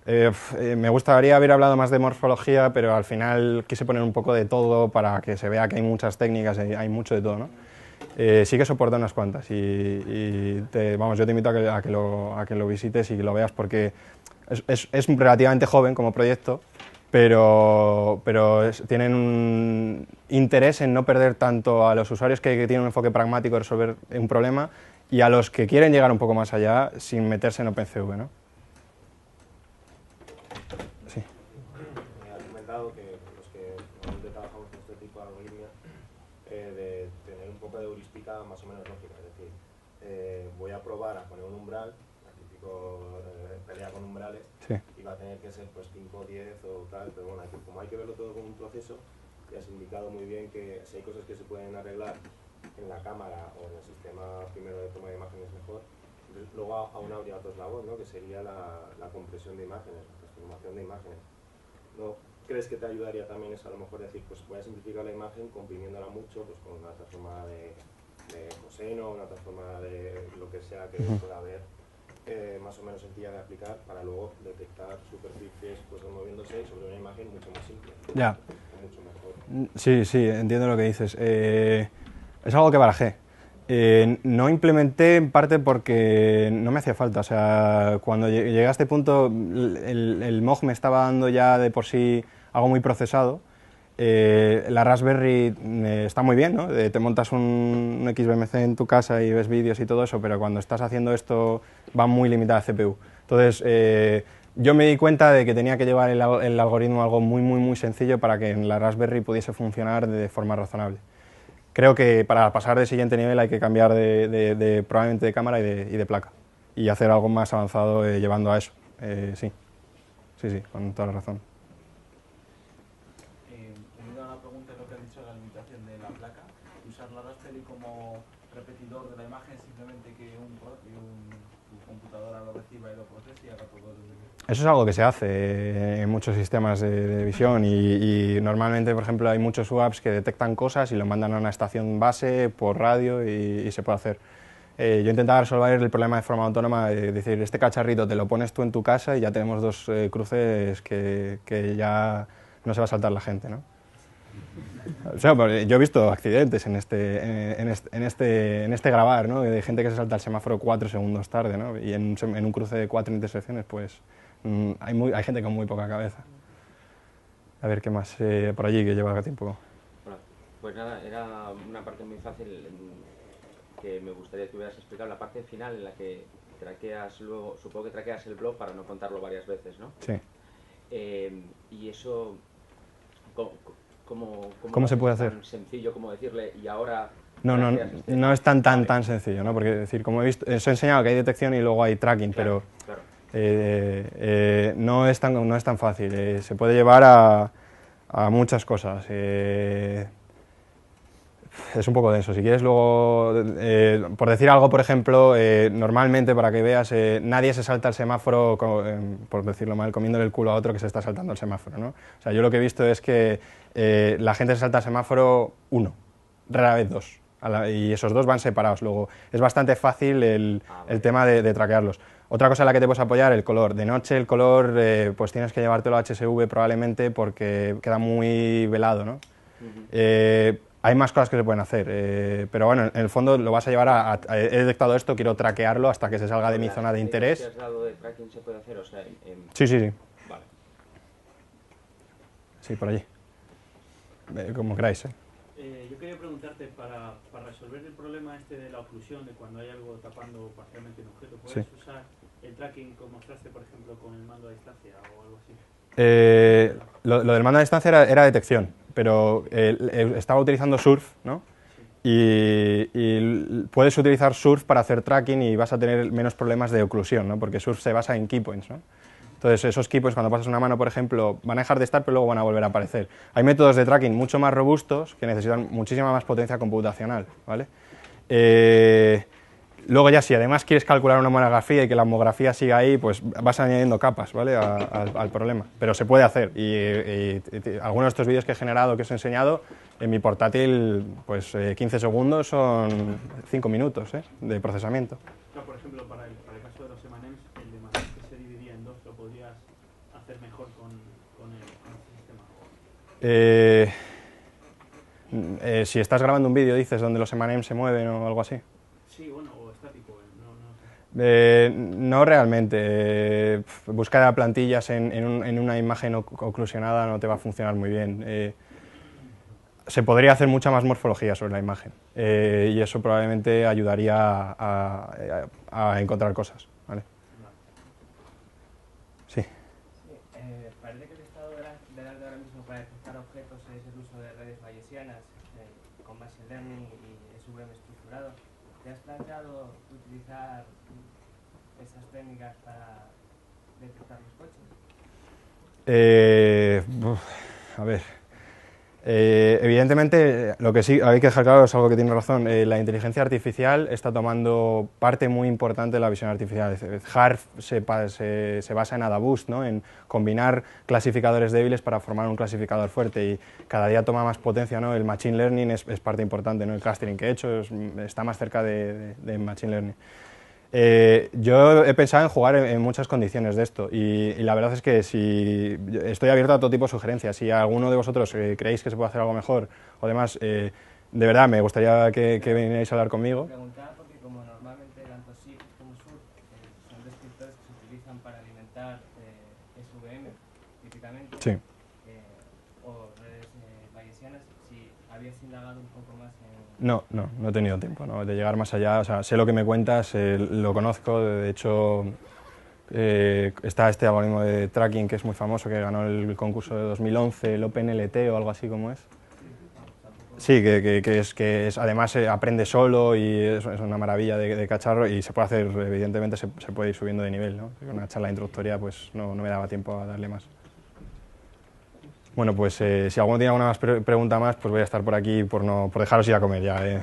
Eh, eh, me gustaría haber hablado más de morfología, pero al final quise poner un poco de todo para que se vea que hay muchas técnicas, hay, hay mucho de todo, ¿no? sí que soporta unas cuantas y, vamos, yo te invito a que, que, lo, a que lo visites y lo veas porque es, relativamente joven como proyecto, pero, tienen un interés en no perder tanto a los usuarios que, tienen un enfoque pragmático de resolver un problema, y a los que quieren llegar un poco más allá sin meterse en OpenCV, ¿no? Sí. Me has comentado que los que normalmente trabajamos con este tipo de algoritmos eh, de tener un poco de heurística más o menos lógica, es decir, eh, voy a probar a poner un umbral, típico eh, pelea con umbrales, y va a tener que ser pues 5, 10 o tal, pero bueno, como hay que verlo todo como un proceso, ya has indicado muy bien que si hay cosas que se pueden arreglar en la cámara o en el sistema primero de toma de imágenes mejor, luego aún habría otro eslabón, ¿no? que sería la, la compresión de imágenes, la transformación de imágenes. ¿No crees que te ayudaría también eso a lo mejor decir, pues voy a simplificar la imagen comprimiéndola mucho, pues con una transformada de, de coseno, una transformada de lo que sea que pueda haber eh, más o menos sencilla de aplicar para luego detectar superficies pues, moviéndose sobre una imagen mucho más simple. Ya. Mucho mejor. Sí, sí, entiendo lo que dices. Eh, es algo que barajé. Eh, no implementé en parte porque no me hacía falta. O sea, cuando llegué a este punto, el, el me estaba dando ya de por sí algo muy procesado. Eh, la Raspberry eh, está muy bien, ¿no? te montas un, XBMC en tu casa y ves vídeos y todo eso, pero cuando estás haciendo esto va muy limitada la CPU. Entonces, yo me di cuenta de que tenía que llevar el, algoritmo algo muy, muy, muy sencillo para que la Raspberry pudiese funcionar de forma razonable creo que para pasar de siguiente nivel hay que cambiar de, probablemente de cámara y de, placa y hacer algo más avanzado eh, llevando a eso. Eh, sí, sí, sí, con toda la razón. Eh, una pregunta lo que has dicho la limitación de la placa, usar la Raspberry como repetidor de la imagen, simplemente que un, un, lo reciba y lo procese y Eso es algo que se hace eh, en muchos sistemas de, visión y, normalmente, por ejemplo, hay muchos apps que detectan cosas y lo mandan a una estación base por radio y, se puede hacer. Eh, yo intentaba resolver el problema de forma autónoma, de eh, decir, este cacharrito te lo pones tú en tu casa y ya tenemos dos cruces que, que, ya no se va a saltar la gente. ¿no? O sea, yo he visto accidentes en este, en este, en este, grabar, ¿no? De gente que se salta el semáforo cuatro segundos tarde, ¿no? Y en, un cruce de cuatro intersecciones, pues mm, hay, gente con muy poca cabeza. A ver qué más eh, por allí que lleva tiempo. pues nada, era una parte muy fácil que me gustaría que hubieras explicado, la parte final en la que traqueas luego, supongo que traqueas el blog para no contarlo varias veces, ¿no? Sí. Eh, y eso, ¿Cómo, cómo, se puede hacer? Tan sencillo como decirle, y ahora... No, no, no es tan, tan, tan sencillo, ¿no? Porque, decir, como he visto, os he enseñado que hay detección y luego hay tracking, pero eh, eh, no, es tan, no es tan fácil. Eh, se puede llevar a, a muchas cosas. es un poco denso. Si quieres luego, por decir algo, por ejemplo, normalmente para que veas, nadie se salta el semáforo, em, por decirlo mal, comiéndole el culo a otro que se está saltando el semáforo, ¿no? O sea, yo lo que he visto es que eh, la gente se salta al semáforo uno, rara vez dos. y esos dos van separados. Luego es bastante fácil el, ah, tema de, traquearlos. Otra cosa en la que te puedes apoyar, el color. De noche el color, eh, pues tienes que llevártelo a HSV probablemente porque queda muy velado, ¿no? Eh, hay más cosas que se pueden hacer, pero bueno, en el fondo lo vas a llevar a, He detectado esto, quiero traquearlo hasta que se salga de mi zona de interés. de tracking se puede hacer? O sea, Sí, sí, sí. Vale. Sí, por allí. Eh, como queráis. ¿eh? ¿eh? yo quería preguntarte, para, resolver el problema este de la oclusión, de cuando hay algo tapando parcialmente un objeto, ¿puedes usar el tracking como mostraste, por ejemplo, con el mando a distancia o algo así? Eh, lo, del mando a distancia era, detección, pero estaba utilizando Surf, ¿no? Y, y, puedes utilizar Surf para hacer tracking y vas a tener menos problemas de oclusión, ¿no? porque Surf se basa en keypoints. ¿no? Entonces, esos equipos cuando pasas una mano, por ejemplo, van a dejar de estar, pero luego van a volver a aparecer. Hay métodos de tracking mucho más robustos que necesitan muchísima más potencia computacional, ¿vale? Eh, luego ya si además quieres calcular una monografía y que la homografía siga ahí, pues vas añadiendo capas ¿vale? al, problema. Pero se puede hacer. Y, algunos de estos vídeos que he generado, que os he enseñado, en mi portátil, pues 15 eh, segundos son 5 minutos ¿eh? de procesamiento. No, por ejemplo, para el Eh, eh, si estás grabando un vídeo, dices, donde los Emanem se mueven o algo así. Eh, no, realmente. buscar plantillas en, una imagen oclusionada no te va a funcionar muy bien. se podría hacer mucha más morfología sobre la imagen y eso probablemente ayudaría a encontrar cosas. Eh, a ver. Eh, evidentemente, lo que sí hay que dejar claro es algo que tiene razón. Eh, la inteligencia artificial está tomando parte muy importante de la visión artificial. HARF se, basa en AdaBoost, ¿no? en combinar clasificadores débiles para formar un clasificador fuerte y cada día toma más potencia. ¿no? El Machine Learning es, parte importante, ¿no? el clustering que he hecho está más cerca de, de Machine Learning. Eh, yo he pensado en jugar en, muchas condiciones de esto y, la verdad es que si estoy abierto a todo tipo de sugerencias. Si alguno de vosotros eh, creéis que se puede hacer algo mejor o demás, eh, de verdad me gustaría que, vinierais a hablar conmigo. No, no, no he tenido tiempo de llegar más allá. O sea, sé lo que me cuentas, eh, lo conozco. De hecho, eh, está este algoritmo de tracking que es muy famoso, que ganó el concurso de 2011, el OpenLT o algo así como es. Sí, que, es, que es, además eh, aprende solo y es, una maravilla de, cacharro y se puede hacer, evidentemente, se, puede ir subiendo de nivel. ¿no? Una charla introductoria pues no me daba tiempo a darle más. Bueno, pues eh, si alguno tiene alguna más pregunta más, pues voy a estar por aquí por, no, por dejaros ir a comer ya. Eh.